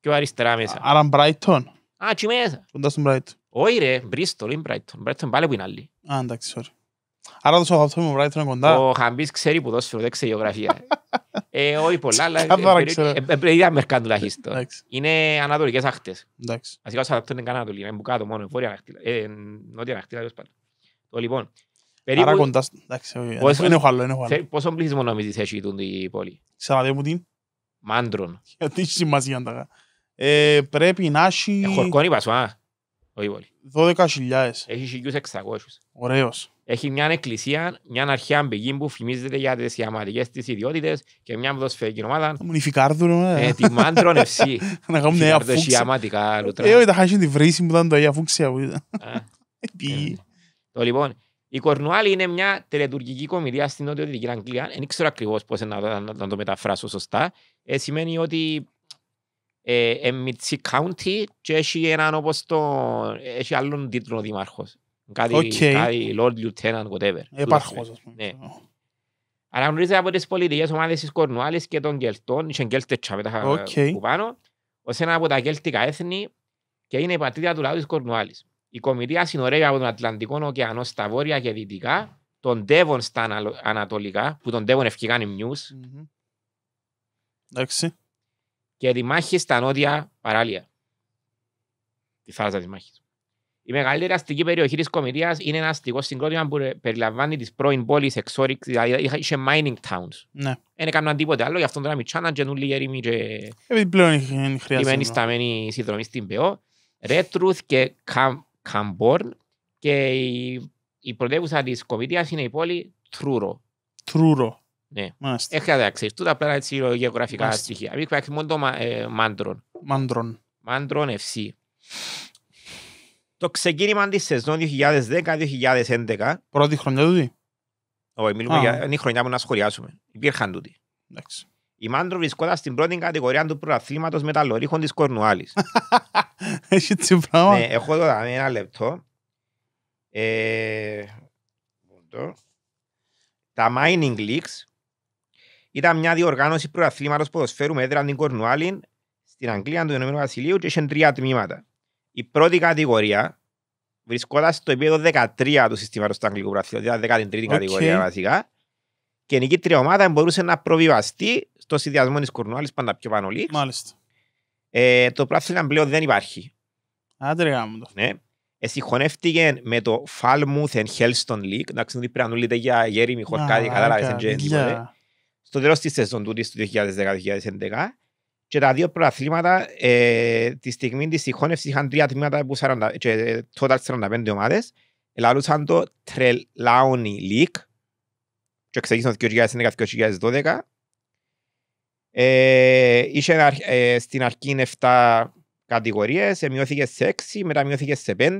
Και ο αριστερά μέσα. Άρα Μπράιτον. Α, και μέσα. Κοντά στον Μπράιτον. Όχι ρε, Μπρίστολ είναι Μπράιτον. Μπράιτον πάλι που είναι άλλη. Α, εντάξει, sorry. Άρα το σοχαυτό μου Μπράιτον είναι κοντά. Ο Χαμπής ξέρει που δώσφαιρο, δεν ξέρει γεωγραφία. (laughs) ε, όχι πολλά, (laughs) ε, ε, ε, Είναι Περίπου... Άρα κοντά, εντάξει, είναι μου Μάντρον. Γιατί έχει σημασία τα ε, πρέπει να έχει... Ε, χορκόνι α. Όχι πολύ. 12.000. Έχει 1.600. Ωραίος. Έχει μια εκκλησία, μια αρχαία πηγή που φημίζεται για τις της ιδιότητες και μια (laughs) Η Κορνουάλη είναι μια τελετουργική κομιδία στην νότιο-δυτική Αγγλία. Δεν ξέρω ακριβώς πώς να, να, να, το μεταφράσω σωστά. Ε, σημαίνει ότι ε, Μιτσί Κάουντι και έχει έναν όπως το. έχει άλλον τίτλο δήμαρχος. Κάτι, okay. κάτι Lord Lieutenant, whatever. Ε, Επάρχο, ας πούμε. Ναι. Αναγνωρίζεται από τις πολιτικές ομάδες της Κορνουάλης και των Κελτών. είχαν Κέλτες τσαπέτα okay. που πάνω. ένα από τα κέλτικα έθνη και είναι η πατρίδα του λαού της Κορνουάλης η Κομιτεία συνορεύει από τον Ατλαντικό ωκεανό στα βόρεια και δυτικά, τον Τέβον στα ανατολικά, που τον Τέβον ευκηγάν οι μνιους Εντάξει. Και τη μάχη στα νότια παράλια. Τη θάλασσα της Μάχης. Η μεγαλύτερη αστική περιοχή της κομιτείας είναι ένα αστικό συγκρότημα που περιλαμβάνει τις πρώην πόλεις εξόρυξης, δηλαδή είχε mining towns. Ναι. Δεν έκαναν τίποτε άλλο, γι' αυτό τώρα μητσάνα και νουλή γερήμη και. Επειδή πλέον χρειάζεται. Είμαι ενισταμένη συνδρομή στην ΠΕΟ. Ρέτρουθ και Καμ... Καμπόρν και η, η πρωτεύουσα της Κομιτεία είναι η πόλη Τρούρο. Τρούρο. Ναι. Έχει Έχετε να τα Τούτα απλά έτσι γεωγραφικά Μάλιστα. στοιχεία. Μην υπάρχει μόνο το ε, Μάντρον. Μάντρον. Μάντρον FC. Το ξεκίνημα της σεζόν 2010-2011. Πρώτη χρονιά του. Όχι, μιλούμε για είναι η χρονιά που να σχολιάσουμε. Υπήρχαν τούτοι. Εντάξει. Η Μάντρο βρισκόταν στην πρώτη κατηγορία του προαθλήματος με τα λορίχων της Κορνουάλης. (laughs) Έχει τσι πράγμα. Ναι, έχω εδώ ένα λεπτό. Ε, τα Mining Leagues ήταν μια διοργάνωση προαθλήματος ποδοσφαίρου με έδραν την Κορνουάλη στην Αγγλία του Ηνωμένου Βασιλείου και είχε τρία τμήματα. Η πρώτη κατηγορία βρισκόταν στο επίπεδο 13 του συστήματος του αγγλικου Προαθλήματος, Προαθλήματο, δηλαδή 13η okay. κατηγορία βασικά. Και η νικήτρια ομάδα μπορούσε να προβιβαστεί στο συνδυασμό τη Κορνουάλη πάντα πιο πάνω λίγο. Μάλιστα. Ε, το πράσινο πλέον δεν υπάρχει. Άντρεγα μου το. Ναι. Εσυγχωνεύτηκε με το Falmouth and Helston League. Εντάξει, δεν πρέπει να μιλείτε για γέριμη χορκάδη, κατάλαβε Στο τέλος της σεζόν του 2010-2011. Και τα δύο προαθλήματα ε, τη στιγμή της συγχώνευσης είχαν τρία τμήματα που 40, και, ε, total 45 ομάδε. Ελαλούσαν το Trelawney League. Και ξεκίνησαν το 2011-2012 ε, είχε ε, στην αρχή 7 κατηγορίες, ε, μειώθηκε σε 6, μετά μειώθηκε σε 5,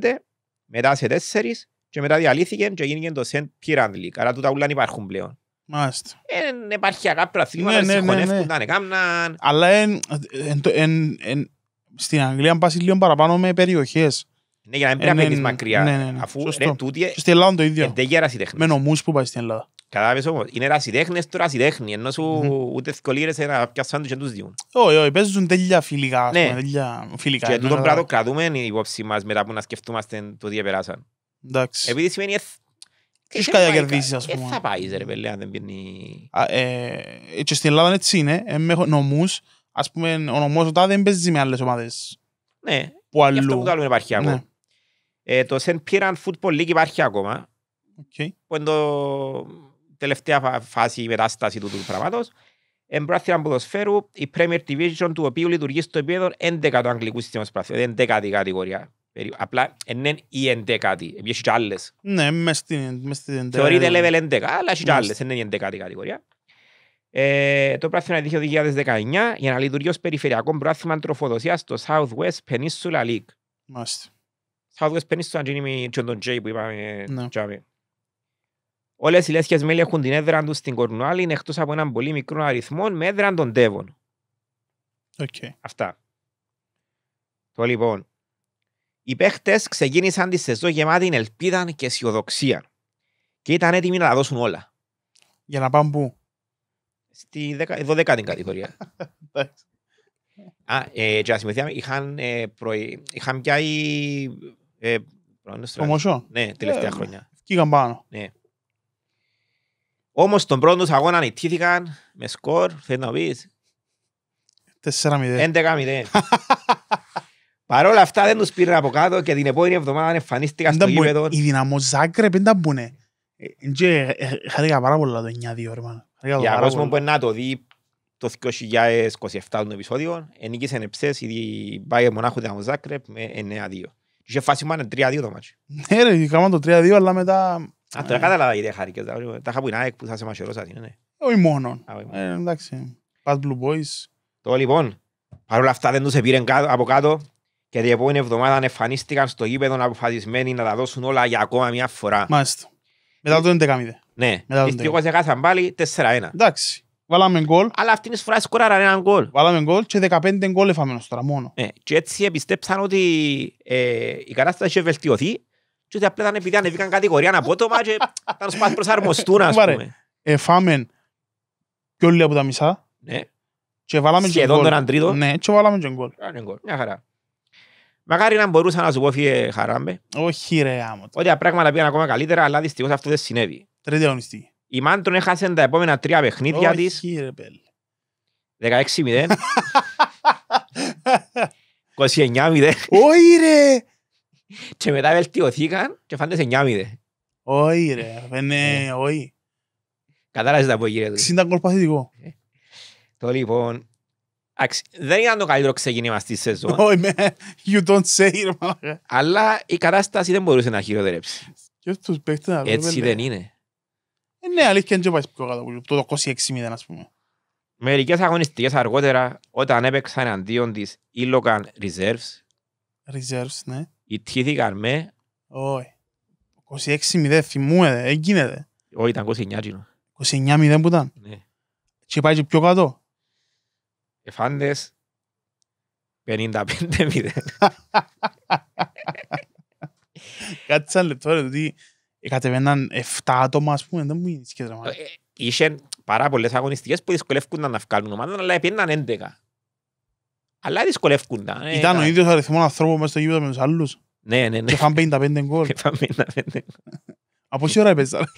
μετά σε 4 και μετά διαλύθηκε και γίνηκε το Σεντ Πύραν Καλά, τούτα ούλαν υπάρχουν πλέον. Μάλιστα. Ναι, δεν υπάρχει ναι, κάποιο ναι, αθλήμα, δεν συγχωνεύκονταν, έκαναν. Ε, αλλά στην Αγγλία πας λίγο παραπάνω με περιοχές. Ναι, για να μην πρέπει να μακριά. Αφού ρε Στην Ελλάδα το ίδιο. η Με νομούς που πάει στην Ελλάδα. Καλά πες είναι ρασιτέχνες το ρασιτέχνη, ενώ σου ούτε ευκολύρεσαι να πιάσαν τους και τους δύο. Όχι, όχι, παίζουν τέλεια φιλικά, ναι. τέλεια φιλικά. Και τούτον πράγμα κρατούμε η υπόψη μας μετά που να σκεφτούμαστε το τι επεράσαν. Εντάξει. Επειδή σημαίνει τι έχει κάτι να κερδίσει, α πούμε. Θα πάει, ρε παιδί, αν δεν πίνει. Και στην Ελλάδα έτσι είναι. Με νομού, α πούμε, ο νομό όταν δεν παίζει με άλλες ομάδες. Ναι, που αλλού. Αυτό που κάνουμε υπάρχει ακόμα. Το St. Piran Football League υπάρχει ακόμα. Που είναι το τελευταία φάση η μετάσταση του, του πράγματος. Εμπράθυνα ποδοσφαίρου, η Premier Division του οποίου λειτουργεί στο επίπεδο 11 του αγγλικού συστήματος πράθυνα, δεν 10η κατηγορία. Απλά είναι η 11η, επειδή και άλλες. Ναι, μες στην 11η. Θεωρείται level 11, αλλά έχει και άλλες, είναι η 11η κατηγορία. Ε, το πράθυμα είναι το 2019 για να λειτουργεί ως περιφερειακό πράθυμα τροφοδοσίας στο Southwest Peninsula League. Μάλιστα. Southwest Peninsula είναι και τον J που είπαμε. Ναι. Όλες οι λέσχες μέλη έχουν την έδρα τους στην Κορνουάλη εκτός από έναν πολύ μικρό αριθμό με έδρα των Τέβων. Okay. Αυτά. Το λοιπόν. Οι παίχτες ξεκίνησαν τη σεζό γεμάτη ελπίδα και αισιοδοξία. Και ήταν έτοιμοι να τα δώσουν όλα. Για να πάμε πού? Στη 12η κατηγορία. (laughs) Α, ε, και να σημειωθεί, είχαν, ε, προ... είχαν πιάει... Ε, Ομοσό. Ναι, τελευταία ε, χρόνια. Βγήκαν πάνω. Ναι. Όμως τον πρώτο ό αγώνα ανοιχτήθηκαν με σκορ, θέλει να πεις. 4-0. 11-0. (laughs) Παρ' αυτά δεν τους πήραν από κάτω και την επόμενη εβδομάδα εμφανίστηκαν στο γήπεδο. Η δυναμό δεν μπουνε. Ε, ε, χάρηκα πάρα πολλά το 9-2, Για κόσμο που να το δει το 2027 των επεισόδιων, ενίκησε νεψές η Μονάχου δυναμό το ναι, ρε, αυτό τώρα ε. κατάλαβα γιατί χάρηκες. Τα είχα που είναι που θα σε μαχαιρώσατε, ναι. Όχι μόνον. Ε, εντάξει. Πας Blue Boys. Το λοιπόν, παρόλα αυτά δεν τους επήραν από κάτω και την επόμενη εβδομάδα εμφανίστηκαν στο γήπεδο αποφασισμένοι να τα δώσουν όλα για ακόμα μια φορά. Μάλιστα. Μετά το 11 Ναι. Δυστυχώς έκαθαν πάλι 4-1. Εντάξει. Βάλαμε γκολ. Αλλά αυτήν τη φορά σκόραραν έναν γκολ. Βάλαμε γκολ και 15 γκολ εφαμε τώρα μόνο. Ε, και έτσι επιστέψαν ότι ε, η κατάσταση είχε βελτιωθεί και ότι απλά ήταν επειδή ανεβήκαν κατηγορία απότομα και ήταν σπάς προσαρμοστούν, ας πούμε. Εφάμε και όλοι από τα μισά. Ναι. Ναι, και βάλαμε Και γκολ. Σχεδόν τον αντρίτο. Ναι, και βάλαμε και γκολ. Μια χαρά. Μακάρι να μπορούσα να σου πω φύγε χαράμπε. Όχι ρε άμα. Ότι τα πράγματα πήγαν ακόμα καλύτερα, αλλά δυστυχώς αυτό δεν συνέβη. Τρίτη αγωνιστή. Η Μάντρον έχασε τα επόμενα τρία παιχνίδια της. (laughs) Όχι ρε πέλε. 16-0. 29-0. Όχι ρε και μετά βελτιωθήκαν και φάντε σε νιάμιδες. Όχι ρε, είναι ε. όχι. Κατάλαβες τα πω κύριε του. Ξήντα γκολ παθητικό. Ε. Το λοιπόν, δεν ήταν το καλύτερο ξεκίνημα στη σεζόν. Όχι, you don't say it, Αλλά η κατάσταση δεν μπορούσε να χειροτερέψει. Έτσι δεν είναι. Ε, ναι, αλήθεια δεν πάει πιο κάτω. Το 26-0, ας πούμε. Μερικές αγωνιστικές αργότερα, όταν έπαιξαν αντίον της Ilocan Reserves. Reserves, ναι. Ιτήθηκαν με... Όχι. 26-0, θυμούμε, δεν γίνεται. Όχι, ήταν 29 0 29 29-0 που ήταν. Ναι. Και πάει και πιο κάτω. Εφάντες 55-0. Κάτσε ένα λεπτό, ρε, ότι κατεβαίναν 7 άτομα, ας πούμε, δεν μου γίνει σχεδρά. Ε, ε, είχε πάρα πολλές αγωνιστικές που δυσκολεύκονταν να βγάλουν ομάδα, αλλά επίσης 11. Αλλά δυσκολεύκουν. Ε, Ήταν ο ίδιος αριθμό ανθρώπων μέσα στο γήπεδο με τους άλλους. Ναι, ναι, ναι. Και φαν 55 γκολ. Φαν Από ποιο ώρα έπαιζα.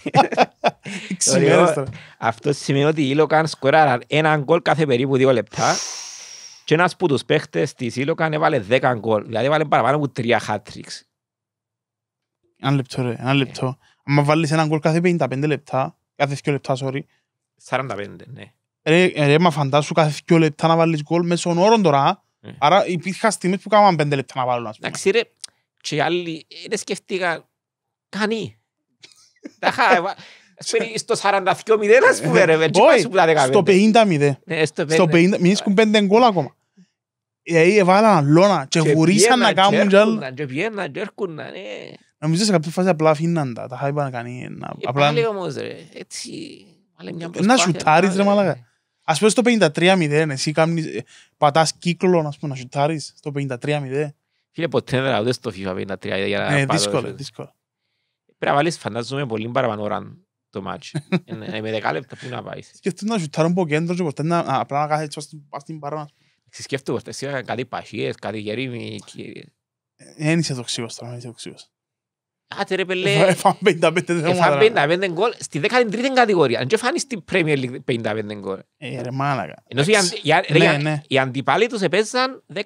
(laughs) Αυτό σημαίνει ότι η ίλοκαν σκοράραν ένα γκολ κάθε περίπου δύο λεπτά και ένας που τους παίχτες της ίλοκαν έβαλε δέκα γκολ. Δηλαδή έβαλε παραπάνω από τρία χάτριξ. Ένα λεπτό sorry. 45, Ρε, ε, ρε μα φαντάσου κάθε δυο λεπτά να βάλεις γκολ μέσα των όρων τώρα. Mm. Άρα υπήρχαν στιγμές που κάναμε πέντε λεπτά να βάλουν. Εντάξει ρε, και οι άλλοι δεν σκεφτήκα κανεί. Στο 42-0 ας πούμε ρε, στο 50-0. Ε, στο 50-0 Μην μηνίσκουν πέντε γκολ ακόμα. Δηλαδή έβαλαν λόνα και γουρίσαν να κάνουν κι άλλο. Και πιέναν και έρχονταν. Νομίζω σε κάποια φάση απλά αφήναν τα, τα είπαν πάνε κανεί. Πάλι όμως ρε, έτσι... Να σουτάρεις ρε μαλάκα. Ας πούμε στο 53-0, εσύ κάνεις, ε, πατάς κύκλο ας πούμε, να σουτάρεις στο 53-0. Φίλε, ποτέ δεν ούτε στο FIFA 53 για να ναι, δύσκολο, δύσκολο. Πρέπει να βάλεις, φαντάζομαι, πολύ παραπάνω ώρα το μάτσο. με (laughs) δεκάλεπτα πού να πάεις. Σκεφτούν να σουτάρουν από κέντρο και ποτέ να, απλά να κάθε έτσι στην την παρά. Σκεφτούν, εσύ κάτι παχίες, κάτι γερίμι. Ε, δεν είσαι δοξίος τώρα, είσαι δοξίος. Άτε ρε πελέ. Έφαν 55 γκολ στη 13η κατηγορία. Αν και φάνεις στην Premier League 55 γκολ. Ε, ρε μάνακα. Ενώ ναι, ναι. οι αντιπάλοι τους επέζαν 13η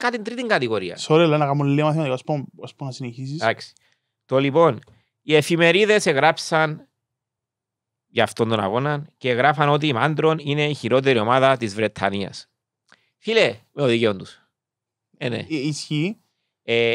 κατηγορία. Sorry, λέω να κάνω λίγο μαθηματικά, ας πω να συνεχίσεις. Εντάξει. Το λοιπόν, οι εφημερίδες έγραψαν για αυτόν τον αγώνα και γράφαν ότι η Μάντρον είναι η χειρότερη ομάδα της Βρετανίας. Φίλε, με οδηγιόν τους. Ε, ναι. Ε, ισχύει. Ε,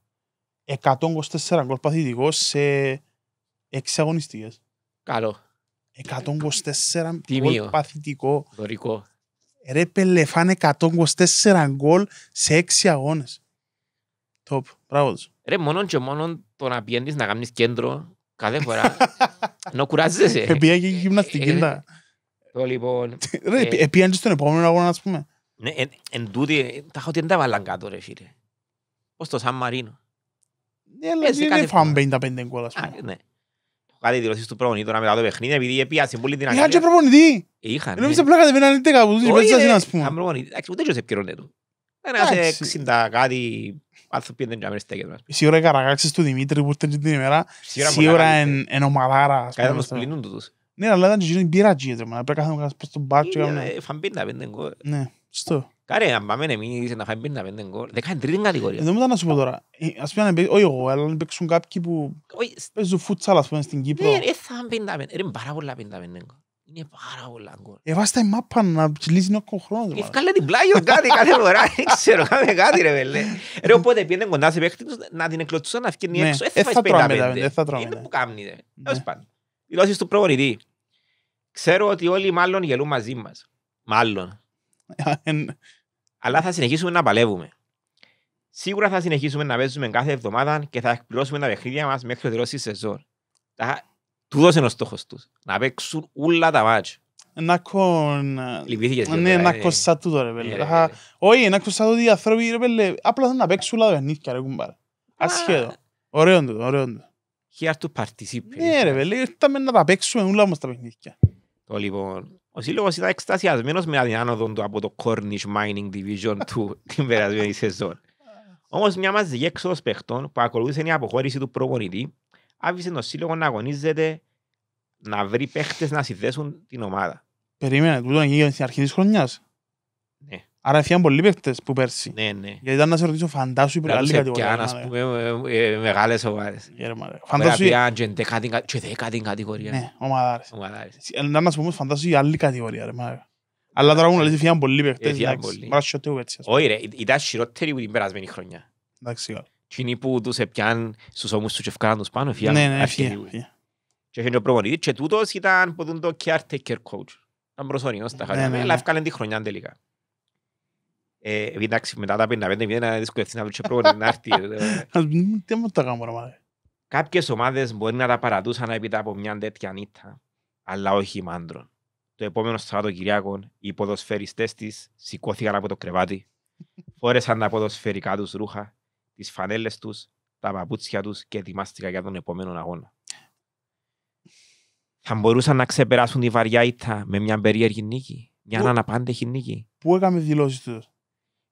124 γκολ παθητικό σε 6 αγωνιστικές. Καλό. 124 γκολ παθητικό. Δωρικό. Ρε πελεφάν 124 γκολ σε 6 αγώνες. Τοπ. Μπράβο τους. Ρε μόνον και μόνον το να πιέντης να κάνεις κέντρο κάθε φορά. (laughs) Να κουράζεσαι. Επία και γυμναστική. Ε, ε, το λοιπόν... Ρε ε, επία και στον επόμενο αγώνα ας πούμε. Ναι, εν τούτη, τα έχω ότι δεν τα βάλαν κάτω ρε φίλε. Ως το Σαν Μαρίνο. Ε, κάτι δηλώσεις ναι. του προπονήτωρα μετά το παιχνίδι, επειδή επίασε πολύ την αγκαλιά. Είχαν και προπονητή. Είχαν. Νομίζω ναι. πλάκα δεν πέναν είτε κάπου, Όχι, υπέτσασαν, Είχαν προπονητή. ούτε και σε πιερώνε του. Ένας 60 κάτι άνθρωποι δεν τζάμε στέκεται. Σίγουρα οι καραγάξεις του Δημήτρη που ήρθαν την ημέρα, σίγουρα εν ομαδάρα. Κάτι θα μας πληνούν τούτους. Ναι, αλλά ήταν και γίνονται πειράτζιες, πρέπει να κάθουν κάτι προς τον μπάτσο. Φαμπίνα πέντε εγώ. Ναι, σωστό. Κάρε, αν πάμε να φάμε πίνα πέντε γκολ, κάνει τρίτη κατηγορία. Ε, δεν μου να σου πω τώρα. Ε, ας πούμε, όχι εγώ, αλλά να παίξουν κάποιοι που παίζουν φούτσαλ, ας πούμε, στην Κύπρο. Ναι, θα φάμε πίνα πέντε. πάρα πολλά γκολ. Είναι πάρα πολλά γκολ. Ε, να νόκο χρόνο. την πλάγιο κάτι κάθε φορά, δεν (laughs) ξέρω, κάτι ρε βελέ. Ρε, οπότε κοντά σε να την να Είναι ναι. ναι. Ξέρω ότι όλοι μάλλον γελούν μαζί μας. Μάλλον. (laughs) Ναι αλλά θα συνεχίσουμε να παλεύουμε. Σίγουρα θα συνεχίσουμε να παίζουμε κάθε εβδομάδα και θα εκπληρώσουμε τα παιχνίδια μας μέχρι το τέλος της σεζόν. Τα... Του δώσε ο στόχος τους. Να παίξουν όλα τα μάτια. Να κον... Λυπήθηκες. Ναι, να ε. κοστά τούτο ρε ε. Όχι, να κοστά τούτο οι άνθρωποι ρε Απλά να παίξουν όλα τα παιχνίδια ρε κουμπάρα. Ασχέτο. Ναι, να ο σύλλογος ήταν εκστασιασμένος με άνοδο του από το Cornish Mining Division του (laughs) την περασμένη σεζόν. Όμως μια μαζική έξοδο παιχτών που ακολούθησε η αποχώρηση του προπονητή άφησε τον σύλλογο να αγωνίζεται να βρει παίχτες να συνδέσουν την ομάδα. Περίμενε, τούτο να γίνει στην αρχή της χρονιάς. Ναι. Άρα έφυγαν πολλοί παίχτες που πέρσι. Ναι, ναι. Γιατί ήταν να σε ρωτήσω φαντάσου η άλλη κατηγορία. Λάψε ας πούμε, ε, ε, μεγάλες ομάδες. Φαντάσου... Πήγαν και δέκατη κατηγορία. Ναι, ομαδάρες. Ε, να μας πούμε φαντάσου η άλλη κατηγορία. Αλλά τώρα μου λέει φύγαν πολλοί παίχτες. Μπορείς και οτέου έτσι. Όχι ρε, ήταν χειρότεροι που την περασμένη χρονιά. Εντάξει. Κοινοί που τους έπιαν στους ώμους τους και ευκάλαν τους πάνω, φύγαν. Ναι, ναι, φύγαν. Και έφυγε ο προπονητής και τούτος ήταν το caretaker coach. Ήταν προσωρινός τα ναι, χάρη, ναι, αλλά ναι. ευκάλαν τη χρονιά τελικά. Ε, εντάξει μετά τα 55 είναι δυσκολευτείς να βρεις πρόβλημα να έρθει. (laughs) Τι μου τα κάνω ρε Κάποιες ομάδες μπορεί να τα παρατούσαν έπειτα από μια τέτοια νύχτα, αλλά όχι μάντρων. Το επόμενο Σάββατο Κυριακό οι ποδοσφαιριστές της σηκώθηκαν από το κρεβάτι, (laughs) φόρεσαν τα ποδοσφαιρικά τους ρούχα, τις φανέλες τους, τα παπούτσια τους και ετοιμάστηκαν για τον επόμενο αγώνα. Θα μπορούσαν να ξεπεράσουν τη βαριά ήττα με μια περίεργη νίκη, μια αναπάντεχη νίκη. Πού έκαμε δηλώσεις τους.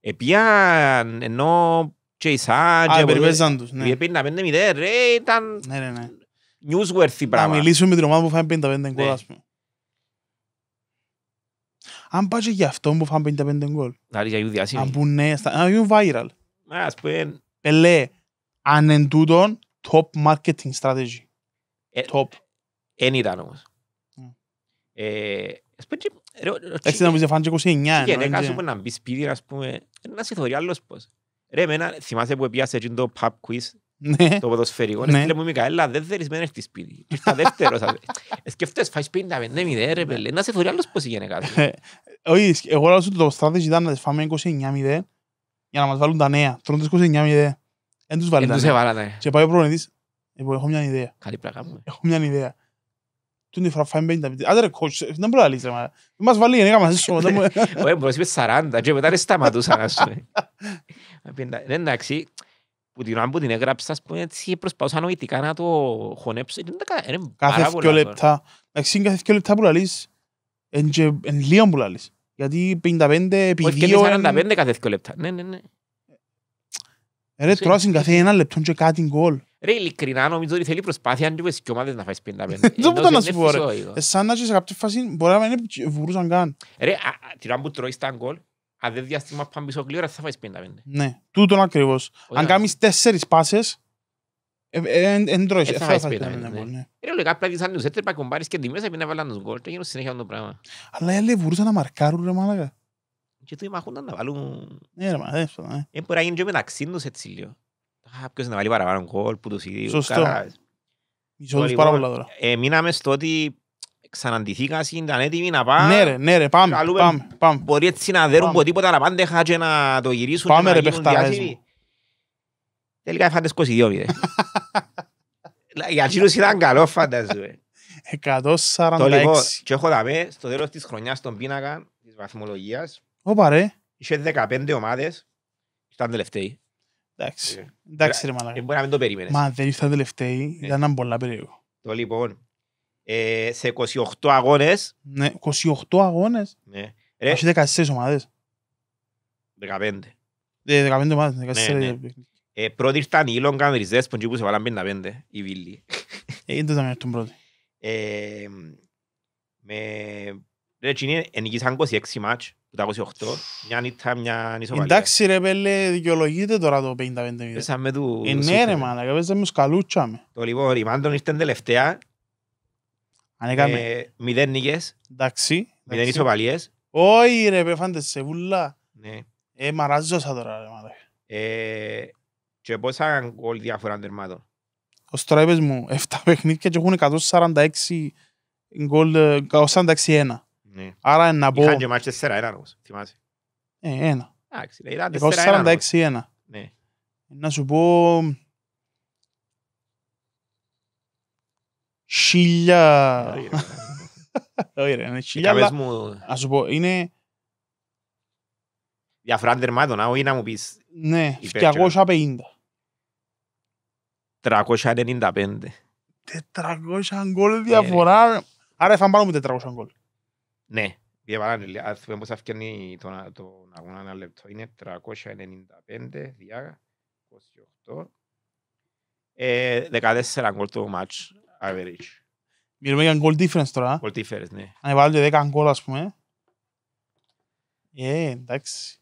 Επίαν ενώ και Ισά και... Α, περιπέζαν τους, ναι. Επίαν πέντε μηδέ, ρε, ήταν... Ναι, ναι, ναι. Newsworthy πράγμα. Να μιλήσουμε με την ομάδα που φάμε 55 ναι. γκολ, ας πούμε. Αν πάει και για αυτόν που φάμε 55 γκολ. Δηλαδή για Ιούδια, Αν πούν ναι, να γίνουν viral. Ας πούμε... Πελέ, αν εν τούτον, top marketing strategy. Ε, top. Εν ήταν όμως. Ναι. Ε, ας πούμε έτσι να μου και 29. Και είναι κάσου που να μπει σπίτι, ας πούμε, να σε θωρεί άλλος πώς. Ρε, εμένα, θυμάσαι που πιάσε εκείνο το pub quiz, ναι. το ποδοσφαιρικό, ναι. μου Μικαέλα, δεν θέλεις μένα έρθει σπίτι. Ήρθα δεύτερος. Σκεφτές, φάεις 55, μηδέ, ρε, πέλε. Να σε θωρεί άλλος πώς έγινε κάτι. Ε, όχι, εγώ λέω το στράτης ήταν να τις φάμε 29 μηδέ, για να μας βάλουν τα νέα. Τρώνε 29 μηδέ. Δεν τους βάλει τα νέα. Ναι. Και πάει ο προνητής, «Ε, έχω μια ιδέα. Καλή πράγμα. Έχω μια ιδέα. Του είναι φάμε 50 Άντε ρε κότσ, δεν μπορεί να λύσεις. Μας βάλει η γενικά μαζί σου. Όχι, (laughs) μπορείς είπες 40 και μετά δεν σταματούσαν. (laughs) Ναι, εντάξει, που την ώρα που την έγραψα, ας πούμε, έτσι προσπαθούσα νοητικά να το χωνέψω. Είναι Κάθε δυο λεπτά. Εντάξει, είναι κάθε δυο λεπτά που λαλείς, εν λίγο που λαλείς. Γιατί 55 επί 2... Όχι και 45 κάθε δυο λεπτά. Ναι, ναι, ναι. Ρε, τώρα είναι κάθε ένα λεπτό και κάτι γκολ. Ρε ειλικρινά νομίζω ότι θέλει προσπάθεια αν και ομάδες να φάεις πέντα Δεν μπορούσα να σου πω ρε. Σαν να είσαι σε κάποια φάση μπορεί να είναι βουρούσαν καν. Ρε, τώρα που τρώεις τα γκολ, αν δεν διάστημα πάνε πίσω θα φάεις πέντα πεντα Ναι, τούτον ακριβώς. Αν κάνεις τέσσερις πάσες, δεν ε, ε, τρώεις. Ε, θα φάεις πέντα ναι. ναι. Ρε, λογικά αν τους έτρεπα κομπάρεις και τη μέσα τους γκολ και γίνουν συνέχεια ναι, κάποιος να βάλει παραπάνω γκολ που τους ίδιους. Σωστό. Ισόδους πάρα πολλά τώρα. Ε, μείναμε στο ότι ξαναντηθήκα, ήταν έτοιμοι να πάμε. Ναι ρε, ναι ρε, πάμε, πάμε, πάμε. Μπορεί έτσι να δέρουν από τίποτα να πάνε και να το γυρίσουν πάμε, και να γίνουν διάσημοι. Τελικά έφαντες 22 πήρε. Για τσίλους ήταν καλό φαντάζομαι. 146. Το λοιπόν, και έχω δαμε στο τέλος της χρονιάς στον πίνακα της βαθμολογίας. Ωπα ρε. Είχε 15 ομάδες, ήταν τελευταίοι. Εντάξει. Ε, Εντάξει, ε, ρε μαλάκα. Ε, μπορεί να μην το περίμενες. Μα δεν ήρθα τελευταίοι, ήταν πολλά περίεργο. Το λοιπόν, σε 28 αγώνες. Ναι, 28 αγώνες. Ναι. Έχει 14 ομάδες. 15. 15 ομάδες, 14. Ναι, ναι. πρώτη ήρθαν οι Λόγκαν, οι Ζέσπον που σε βάλαν 55, οι Βίλοι. Είναι το ήταν έρθουν πρώτοι. με... Ρε, 26 μάτς του μια νύχτα, μια νησοβαλία. Εντάξει ρε πέλε, δικαιολογείται τώρα το 55-0. Πέσαμε με του... Είναι ρε μάνα, πέσαμε τους Το λοιπόν, η Μάντων ήρθε τελευταία. Αν έκαμε. Ε, μηδέν νίκες. Εντάξει. Μηδέν ισοπαλίες. Όχι ρε, πέφαντε σε βουλά. Ναι. Ε, μαράζωσα τώρα ρε μάνα. Ε, και πόσα γκολ διάφορα Ως τώρα μου, 7 παιχνίδια και έχουν ναι. Άρα να πω... Είχαν και μάτς 4-1 όμως, θυμάσαι. Ε, ένα. Εντάξει, ήταν ένα. Ναι. Να σου πω... Σιλιά... Όχι ρε, είναι χίλια, (laughs) ναι, ε, αλλά ας πω, είναι... Διαφορά τερμάτων, όχι να μου πεις... Ναι, 250. 395. 400 γκολ ε, διαφορά. Άρα έφαν πάνω 400 ναι, διαβαράνε. Αν θυμούμε πώς αυκένει τον, τον αγώνα ένα λεπτό. Είναι 395 διά 28. Ε, 14 γκολ το match average. Μιλούμε για goal difference τώρα. Goal difference, ναι. Αν βάλετε 10 γκολ ας πούμε. Ε, εντάξει.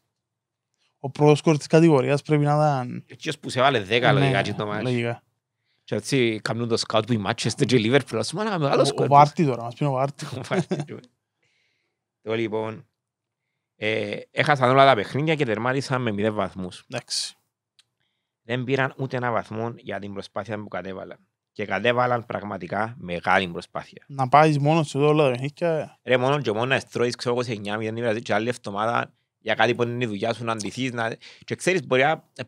Ο πρώτος κορ της κατηγορίας πρέπει να ήταν... Εκείνος που σε βάλε 10 ναι, λογικά το match. Και έτσι καμνούν το σκάουτ που η Manchester και η Ο Βάρτη τώρα, μας πει ο (laughs) ναι. Το λοιπόν, ε, έχασαν όλα τα παιχνίδια και τερμάτισαν με μηδέν βαθμούς. Εντάξει. Δεν πήραν ούτε ένα βαθμό για την προσπάθεια που κατέβαλαν. Και κατέβαλαν πραγματικά μεγάλη προσπάθεια. Να πάεις μόνος σε όλα τα παιχνίδια. Ρε μόνος και μόνος να στρώεις ξέρω 29 0 και για κάτι που είναι η δουλειά σου, να αντιθείς. Να... Και ξέρεις, μπορεί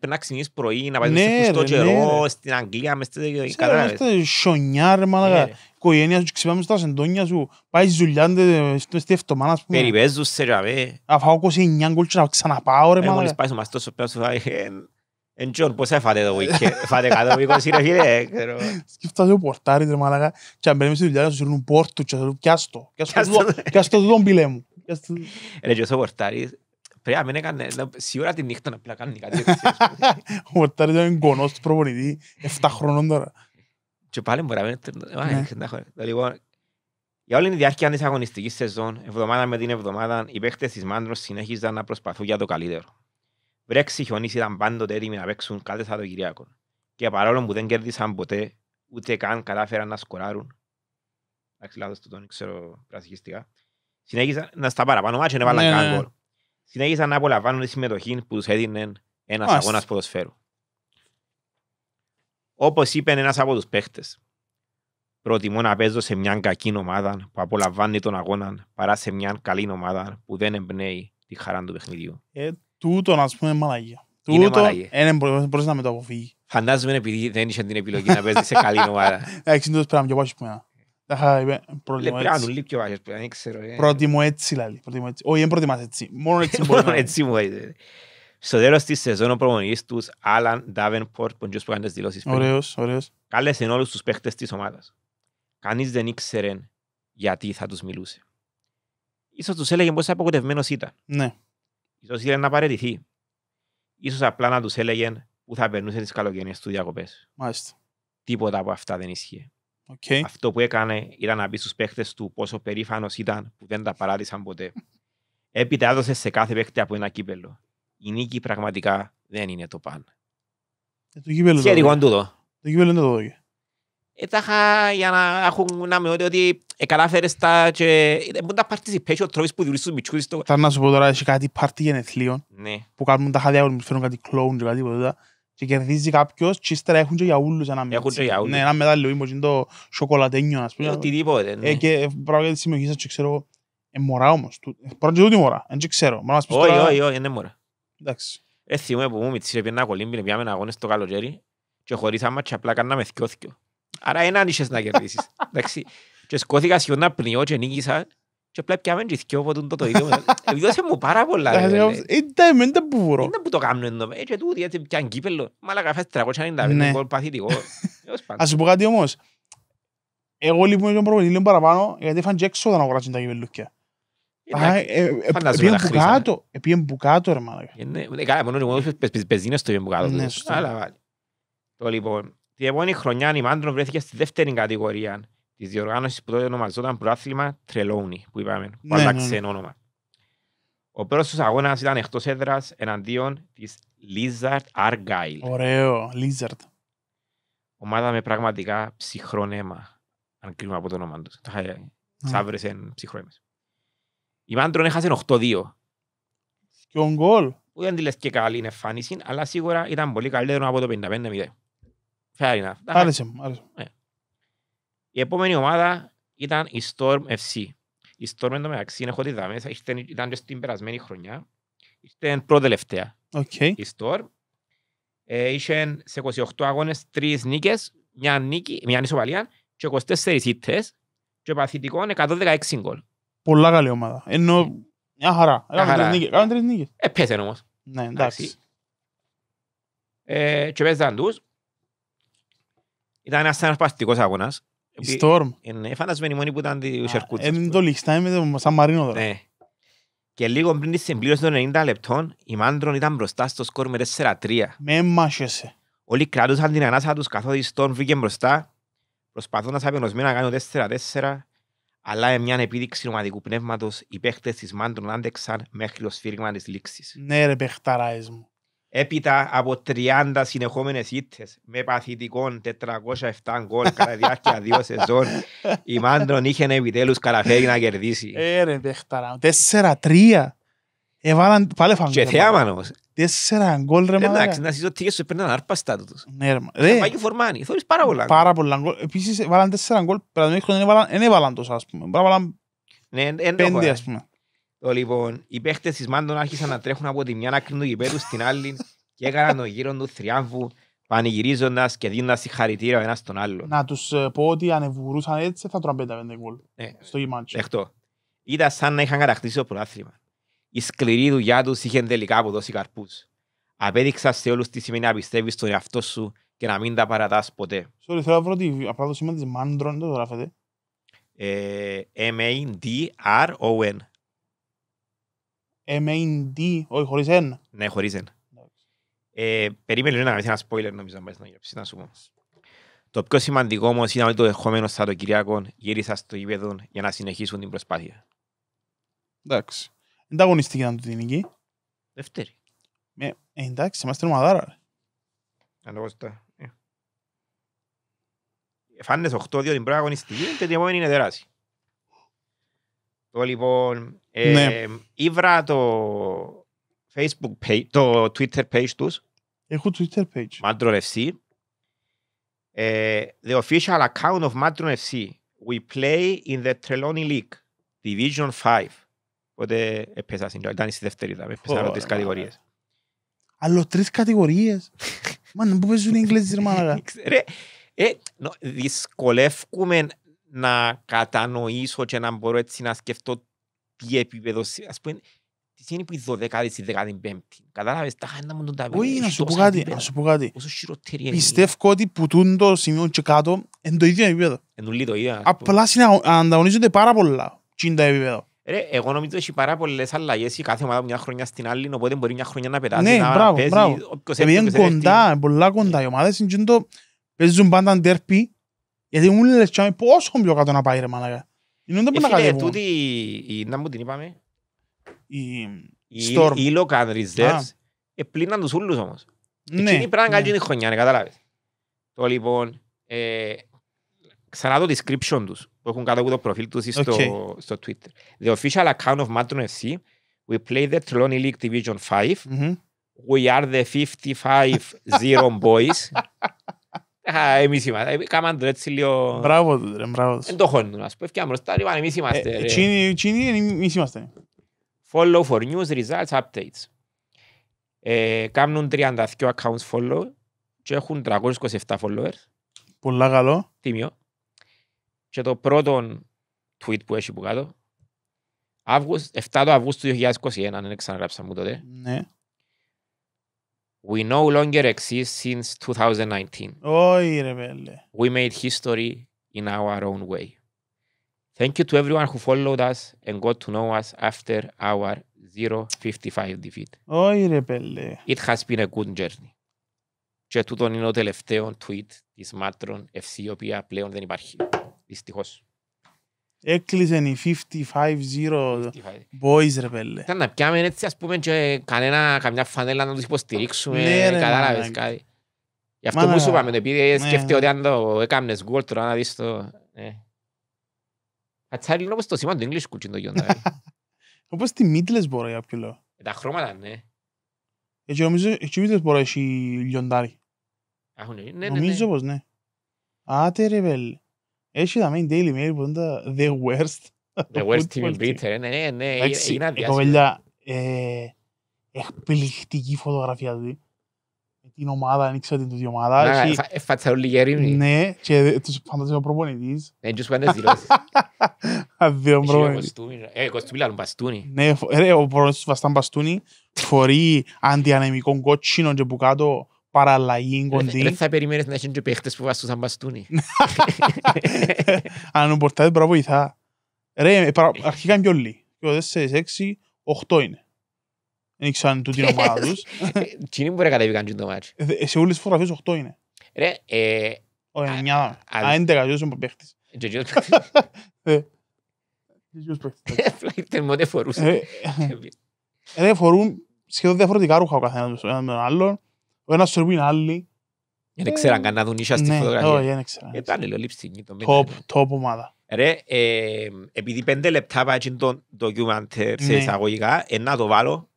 να ξυνείς πρωί, να πάει ναι, σε κουστό καιρό, ναι. στην Αγγλία, μες τέτοια κατάλαβες. Ξέρετε, ε, ρε μάλακα, οικογένεια σου ξυπάμε στα σεντόνια σου, πάει ας πούμε. σε 29 να ξαναπάω, ρε μάλακα. Ε, μόλις πάει στο μαστός ε, (laughs) σου, πέρα σου Εν πώς Πρέπει να μην έκανε σίγουρα τη νύχτα να κάνει κάτι (laughs) Ο Μορτάρης ήταν γονός του προπονητή, 7 χρονών τώρα. Και πάλι μπορεί να μην... έκανε ναι. Λοιπόν, για όλη τη διάρκεια της αγωνιστικής σεζόν, εβδομάδα με την εβδομάδα, οι παίχτες της Μάντρος συνέχιζαν να προσπαθούν για το καλύτερο. Βρέξη, χιονίς ήταν πάντοτε έτοιμοι να παίξουν κάθε Σαββατοκυριακό. Και παρόλο που δεν κέρδισαν ποτέ, ούτε καν κατάφεραν να σκοράρουν. Εντάξει, λάθος του τον ξέρω πρασικιστικά. Συνέχισαν να στα παραπάνω μάτια, έβαλαν ναι, καν ναι. γκολ συνέχισαν να απολαμβάνουν τη συμμετοχή που τους έδινε ένας αγώνας ποδοσφαίρου. Όπως είπε ένας από τους παίχτες, προτιμώ να παίζω σε μια κακή ομάδα που απολαμβάνει τον αγώνα παρά σε μια καλή ομάδα που δεν εμπνέει τη χαρά του παιχνιδιού. Ε, τούτο να πούμε μαλαγία. Τούτο δεν μπορείς να με το αποφύγεις. Φαντάζομαι επειδή δεν είχε την επιλογή να παίζεις σε καλή (laughs) ομάδα. Εντάξει, είναι το πράγμα και πάσχουμε έτσι. δεν ε. έτσι, Όχι, έτσι. Μόνο έτσι μπορεί (laughs) έτσι Στο της ο Άλαν που Κάλεσε όλους τους της ομάδας. Κανείς δεν ήξερε γιατί θα τους μιλούσε. Ίσως τους έλεγε πόσο ήταν. Ναι. Ίσως να παραιτηθεί. Ίσως απλά να τους έλεγε που θα περνούσε τις καλοκαιρινές του διακοπές. Μάλιστα. Τίποτα από αυτά δεν ισχύει. Okay. Αυτό που έκανε ήταν να πει στους παίχτες του πόσο περήφανος ήταν που δεν τα παράτησαν ποτέ. Έπειτα έδωσε σε κάθε παίχτη από ένα κύπελο. Η νίκη πραγματικά δεν είναι το παν. Ε, το κύπελο Σχετικό Το κύπελο είναι το δώκε. Ε, τα είχα για να έχουν να με ότι, ότι ε, τα και... Ε, μπορεί να πέσει ο τρόπο που δουλεύει στου μητσούς. Θα να σου πω τώρα, έχει κάτι πάρτι γενεθλίων ναι. που κάνουν τα χάδια που φέρουν κάτι κλόουν και κάτι και κερδίζει κάποιος και ύστερα έχουν και γιαούλους ένα μίτσι. Έχουν και για Ναι, ένα μετάλλιο ήμο το σοκολατένιο, ας πούμε. Ε, οτιδήποτε, ναι. Ε, και ε, πράγμα για τη συμμετοχή σας και ξέρω ε, μωρά όμως. Ε, πρώτα και τούτη μωρά, δεν ξέρω. Όχι, όχι, όχι, είναι μωρά. Εντάξει. Ε, μου που μου να πήγαινα κολύμπινε, πιάμε αγώνες το καλοκαίρι και χωρίσαμε και απλά κάναμε θκιόθκιο. Άρα έναν είχες να κερδίσεις. (laughs) Εντάξει. Και σκόθηκα σχεδόν πνιό και νίκησα και απλά πιάμε και θυκιόβο το ίδιο. (laughs) Επιδόσε μου πάρα πολλά. Ήταν με ε, τα μπούρο. Είναι που το κάνουν εδώ. Έτσι ε, τούτοι, έτσι πιάνε κύπελο. Μάλα καφές 390, παθητικό. Ας σου πω κάτι όμως. Εγώ λοιπόν λίγο παραπάνω, γιατί όταν αγοράζουν τα κυπελούκια. Επίεν κάτω, επίεν μόνο ναι, ε. λοιπόν, της διοργάνωσης που τότε ονομαζόταν Προάθλημα Τρελόνι, που είπαμε, που ναι, ναι, άλλαξε ναι. όνομα. Ο πρώτος αγώνα ήταν εκτός έδρας εναντίον της Lizard Argyle. Ωραίο, Lizard. Ομάδα με πραγματικά ψυχρό νέμα, αν κρίνουμε από το όνομα τους. Τα ξάβρεσαν ναι. ψυχρό αίμα. Η Μάντρον έχασε 8-2. Σκιον γκολ. Ούτε αν τη λες και καλή είναι εμφάνιση, αλλά σίγουρα ήταν πολύ καλύτερο από το 55-0. Fair enough. Άρεσε άρεσε ναι. Η επόμενη ομάδα ήταν η Storm FC. Η Storm μεταξύ, είναι χωρίς δαμές, ήταν και στην περασμένη χρονιά. Ήταν τελευταία okay. η Storm. Ε, είχε σε 28 αγώνες 3 νίκες, μια νίκη, μια ισοπαλία και 24 ήττες και παθητικό 116 γκολ. Πολλά καλή ομάδα. Ενώ ναι. μια χαρά. Κάνουν τρεις νίκες. Επέσε όμως. Ναι, εντάξει. Ε, και παίζαν τους. Ήταν ένας αναρπαστικός αγώνας. Η Storm. Είναι ε, φαντασμένη μόνη που ήταν του Σερκούτσα. Είναι το Λιχστάιν με το Σαν Μαρίνο τώρα. Ναι. Και λίγο πριν της συμπλήρωσης των 90 λεπτών, η Μάντρον ήταν μπροστά στο σκορ με 4-3. Με μάχεσαι. Όλοι κρατούσαν την ανάσα τους καθώς η Storm βγήκε μπροστά, προσπαθώντας απενοσμένα να κάνουν 4-4, αλλά με μια επίδειξη ομαδικού πνεύματος οι παίχτες της Μάντρον άντεξαν μέχρι το σφύριγμα της λήξης. Ναι ρε παιχταράες μου. Έπειτα από 30 συνεχόμενες ήττες με παθητικών 407 γκολ κατά διάρκεια δύο σεζόν η Μάντρον είχε επιτέλους καταφέρει να κερδίσει. Ε ρε παιχταρά, Εβάλαν ε, πάλι φαγκόλ. Και θέαμαν όμως. 4 γκολ ρε μάνα. Εντάξει, να συζητώ τι σου έπαιρναν άρπαστα τους. Ναι ρε μάνα. Πάει και φορμάνι, θέλεις πάρα πολλά. Πάρα πολλά γκολ. Επίσης έβαλαν τέσσερα γκολ, πέρα τον δεν έβαλαν τόσο ας πούμε. Έβαλαν 5 ναι, ας πούμε. Το λοιπόν, οι παίχτες της Μάντων άρχισαν να τρέχουν από τη μια άκρη του γηπέδου στην άλλη και έκαναν τον γύρο του θριάμβου πανηγυρίζοντας και δίνοντας συγχαρητήρια ο ένας τον άλλον. Να τους ε, πω ότι αν ευγουρούσαν έτσι θα τρώνε πέντε πέντε γκολ ε, στο γημάτσο. Δεχτώ. Ήταν σαν να είχαν κατακτήσει το πρωτάθλημα. Η σκληρή δουλειά τους είχε τελικά αποδώσει καρπούς. Απέδειξα σε όλους τι σημαίνει να πιστεύεις στον εαυτό σου και να μην τα παρατάς ποτέ. Sorry, θέλω να βρω ότι απλά το σήμα της Μάντρον δεν το γράφεται. Ε, M-A-D-R-O-N. M-A-N-D, όχι, χωρίς N. Ναι, χωρίς N. Ε, περίμενε να κάνεις ένα spoiler νομίζω να να γυρέψεις να σου πω. Το πιο σημαντικό όμως ήταν ότι το το Κυριακό γύρισα στο γήπεδο για να συνεχίσουν την προσπάθεια. Εντάξει. Εντάγωνιστική ήταν το νική. Δεύτερη. Ε, ε, εντάξει, είμαστε ομαδάρα. Αναγωστά. Ε. Φάνες 8-2 την πρώτη αγωνιστική και την επόμενη είναι τεράστια. Το λοιπόν, ε, ναι. ήβρα το Facebook page, το Twitter page τους. Έχω Twitter page. Μάντρο FC. Ε, the official account of Madron FC. We play in the Trelawney League, Division 5. Οπότε έπαιζα στην ήταν στη δεύτερη, θα έπαιζα τρεις κατηγορίες. Άλλο τρεις κατηγορίες. (laughs) Μα να πού παίζουν οι Ιγγλές της Ρωμανάρα. Ρε, ε, ε, δυσκολεύκουμε να κατανοήσω και να μπορώ έτσι να σκεφτώ τι επίπεδο, ας πούμε, τι είναι που η δωδεκάτη στη δεκαπέμπτη. Κατάλαβες, τα χάνει μου τον τα Όχι, να σου πω κάτι, να σου πω κάτι. Όσο χειροτέρη είναι. Πιστεύω ότι που τούν το σημείο και κάτω είναι το ίδιο επίπεδο. Είναι το ίδιο. Απλά ανταγωνίζονται πάρα πολλά είναι τα επίπεδο. Ρε, εγώ νομίζω ότι έχει πάρα πολλές αλλαγές η κάθε ομάδα μια χρονιά στην άλλη, οπότε μπορεί μια χρονιά να πετάσει, ναι, να μπράβο, Μπράβο. Επειδή είναι κοντά, πολλά κοντά οι παίζουν πάντα γιατί μου λες τσάμε πόσο πιο κάτω να πάει ρε μάλακα. Είναι όταν που ε, να κατεβούν. Τούτη, να μου την είπαμε. Η Η Οι local reserves επλήναν τους ούλους όμως. Ε, ναι. Εκείνοι πρέπει να κάνει την χρονιά, ναι, κατάλαβες. Το λοιπόν, ε, ξανά το description τους που έχουν κάτω το προφίλ τους στο, στο Twitter. The official account of Matron FC, we play the Trelawney League Division 5. Mm -hmm. We are the 55-0 boys. (laughs) Εμείς είμαστε. Ε, κάμαν το έτσι λίγο... Μπράβο του, ρε, μπράβο τους. Εν το χώνουν, ας πω. Ευκιά μπροστά, Λοιπόν, εμείς ε, είμαστε. Εκείνοι εμείς είμαστε. Follow for news, results, updates. Ε, κάμνουν 32 accounts follow και έχουν 327 followers. Πολλά καλό. Τίμιο. Και το πρώτο tweet που έχει που κάτω. 7 Αυγούστου 2021, αν δεν ξαναγράψα μου τότε. Ναι. we no longer exist since 2019. Oy, we made history in our own way. Thank you to everyone who followed us and got to know us after our 0-55 defeat. Oy, It has been a good journey. Και τούτο είναι το τελευταίο tweet της Μάτρον FC, η οποία πλέον δεν υπάρχει. Δυστυχώς. Έκλεισε η 55-0 boys ρε πέλε. Ήταν να πιάμε έτσι ας πούμε και κανένα, καμιά φανέλα να τους υποστηρίξουμε, ναι, κατάλαβες κάτι. Γι' αυτό που σου είπαμε, επειδή ναι, σκέφτεται ναι. ότι αν το έκαμνες γκολ τώρα να δεις το... Ατσάρι ναι. είναι όπως το σήμα του English κουτσιν το γιοντάρι. (laughs) Όπως τη Μίτλες μπορώ για ποιο λόγο. Ε, τα χρώματα ναι. Έτσι ε, νομίζω ότι η Μίτλες μπορώ έχει λιοντάρι. Νομίζω πως ναι. Άτε ρε πέλε. Έχει main Daily Mail που είναι the worst. The worst TV Britain, ε, ναι, ναι, ναι, είναι ε, αδιάσιμο. Ε, εκπληκτική φωτογραφία του. Δηλαδή. Την ομάδα, δεν ξέρω την τούτη ομάδα. Φάτσα όλοι γερήμοι. Ναι, και τους φαντάζει ο προπονητής. Ναι, τους πάντες δηλώσεις. (laughs) Αδείο προπονητής. Ε, κοστούμι λάλλον μπαστούνι. Ναι, ο προπονητής βαστάν μπαστούνι, φορεί αντιανεμικό κότσινο και που κάτω παραλλαγή κοντή. Δεν θα περιμένεις να έχουν και παίχτες που βάζουν σαν μπαστούνι. Αν ο Πορτάδης πρέπει να βοηθά. Ρε, ε, αρχικά είναι πιο λί. Πιο δέσσερις έξι, οχτώ είναι. Δεν ήξεραν τούτη την ομάδα τους. Τι είναι που μπορεί να κατέβηκαν το μάτσο. Σε όλες τις φωτογραφίες οχτώ είναι. Ρε, ε... Όχι, 9. Αν 11, αλλιώς είναι παίχτης. Φλάιτερ (laughs) ε, μότε φορούσε. Ρε, φορούν σχεδόν διαφορετικά ρούχα ο καθένας με τον άλλον. Ο ένας σου είναι άλλοι. Δεν ξέραν ε, καν να δουν ίσια στη ναι, φωτογραφία. Όχι, δεν ξέραν. Ήταν λίγο λιψινή το μήνα. Τόπο ομάδα. Ρε, ε, επειδή πέντε λεπτά πάει το ντοκιουμαντέρ σε ναι. εισαγωγικά, ε, να το βάλω.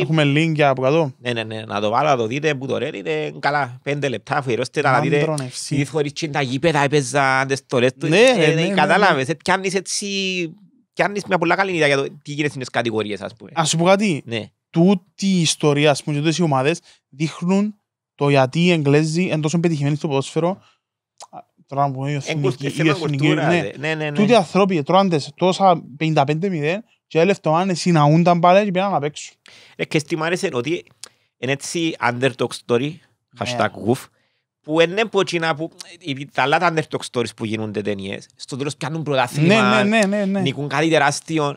Έχουμε link από κάτω. Ναι, ναι, ναι, να το βάλω, να το δείτε που το ρε καλά. Πέντε λεπτά, αφιερώστε να δείτε. Ήδη χωρίς και τα γήπεδα έπαιζαν, τις τολές του. Ναι, κατάλαβες, πιάνεις έτσι, πιάνεις μια πολλά καλή ιδέα για το τι γίνεται στις κατηγορίες, ας πούμε. Ας σου πω κάτι. Ναι τούτη η ιστορία, ας πούμε, και οι ομάδες δείχνουν το γιατί οι Εγγλέζοι είναι τόσο πετυχημένοι στο ποδόσφαιρο. Τώρα που είναι η εθνική, ναι. Τούτοι ανθρώποι τρώντες τόσα 55-0 και αν συναούνταν πάλι και πήγαν να παίξουν. Ε, και στη μ' άρεσε ότι είναι έτσι underdog story, ναι. hashtag woof, που είναι από εκείνα που τα άλλα τα underdog stories που γίνονται ταινίες, στο τέλος πιάνουν ναι, ναι, πρωταθλήμα, νικούν κάτι τεράστιο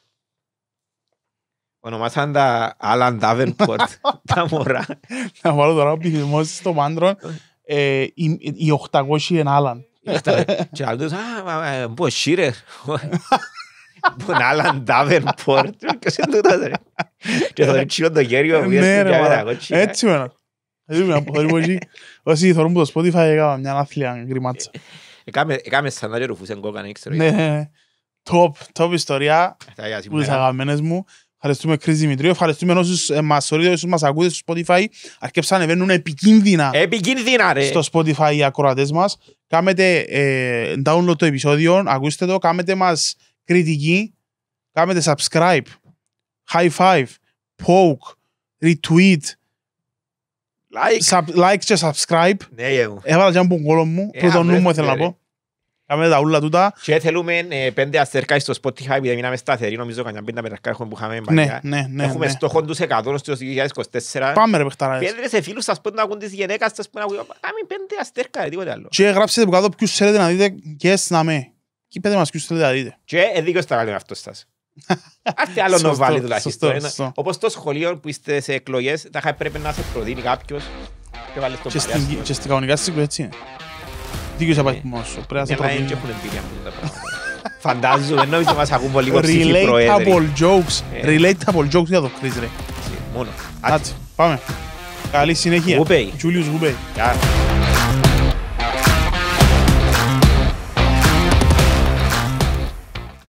Ονομάσαν τα Alan Davenport, τα (laughs) μωρά. Να βάλω τώρα ο πληθυσμός στο μάντρο, ε, οι 800 είναι Alan. Και άλλοι τους, α, μπω Shearer. Μπω Alan Davenport. Ποιος είναι τούτος. ρε. Και θα ρίξω το γέριο μου, ναι, ε. έτσι μένα. Όσοι θέλουν που το Spotify έκανα μια άθλια γκριμάτσα. Ε, έκαμε σανάριο ρουφούς, εγκόκανε, ξέρω. Ναι, ναι, ναι. Top, top ιστορία, που τις αγαπημένες μου. Ευχαριστούμε Κρίς Δημητρίου, ευχαριστούμε όσους ε, μας ορίζουν όσους μας ακούτε στο Spotify. Αρκέψα να βγαίνουν επικίνδυνα, επικίνδυνα ρε. στο Spotify οι ακροατές μας. Κάμετε ε, download το επεισόδιο, ακούστε το, κάμετε μας κριτική, κάμετε subscribe, high five, poke, retweet, like, sub, like και subscribe. Ναι, εγώ. Έβαλα και ένα πουγκόλο μου, ε, πρώτο νου μου ήθελα να πω. Κάμε τα ούλα τούτα. Και θέλουμε ε, πέντε αστερκά στο Spotify που μείναμε σταθεροί. Νομίζω κανιά πέντε πέντε έχουμε που είχαμε παλιά. Ναι, ναι, ναι, Έχουμε ναι. στόχο τους 100 στο 2024. Πάμε ρε παιχταράδες. Πέντε σε φίλους σας που να ακούν τις γενέκας σας που να ακούν. Κάμε πέντε αστερκά, τίποτε άλλο. Και γράψετε που κάτω ποιους θέλετε να δείτε και yes, να με. Και πέντε μας ποιους θέλετε να δείτε. Και εδίκαιος τα καλύτερα αυτός σας. Άρτε άλλο ε, να βάλει τουλάχιστον. Όπως το σχολείο που είστε σε εκλογές, θα πρέπει να σε προδίνει κάποιος και βάλεις στο παλιά. Και στην κανονικά στις εκλογές έτσι είναι δίκιο σε βαθμό σου. Πρέπει να ναι, σε προτείνει. (laughs) Φαντάζομαι, νόμιζα μας ακούν πολύ υποψήφοι προέδροι. Relatable jokes. Ναι. Relatable jokes για το Chris ρε. Ναι, μόνο. Άτσι, πάμε. Καλή συνέχεια. Γουπέι. Τζούλιος Γουπέι. Γεια.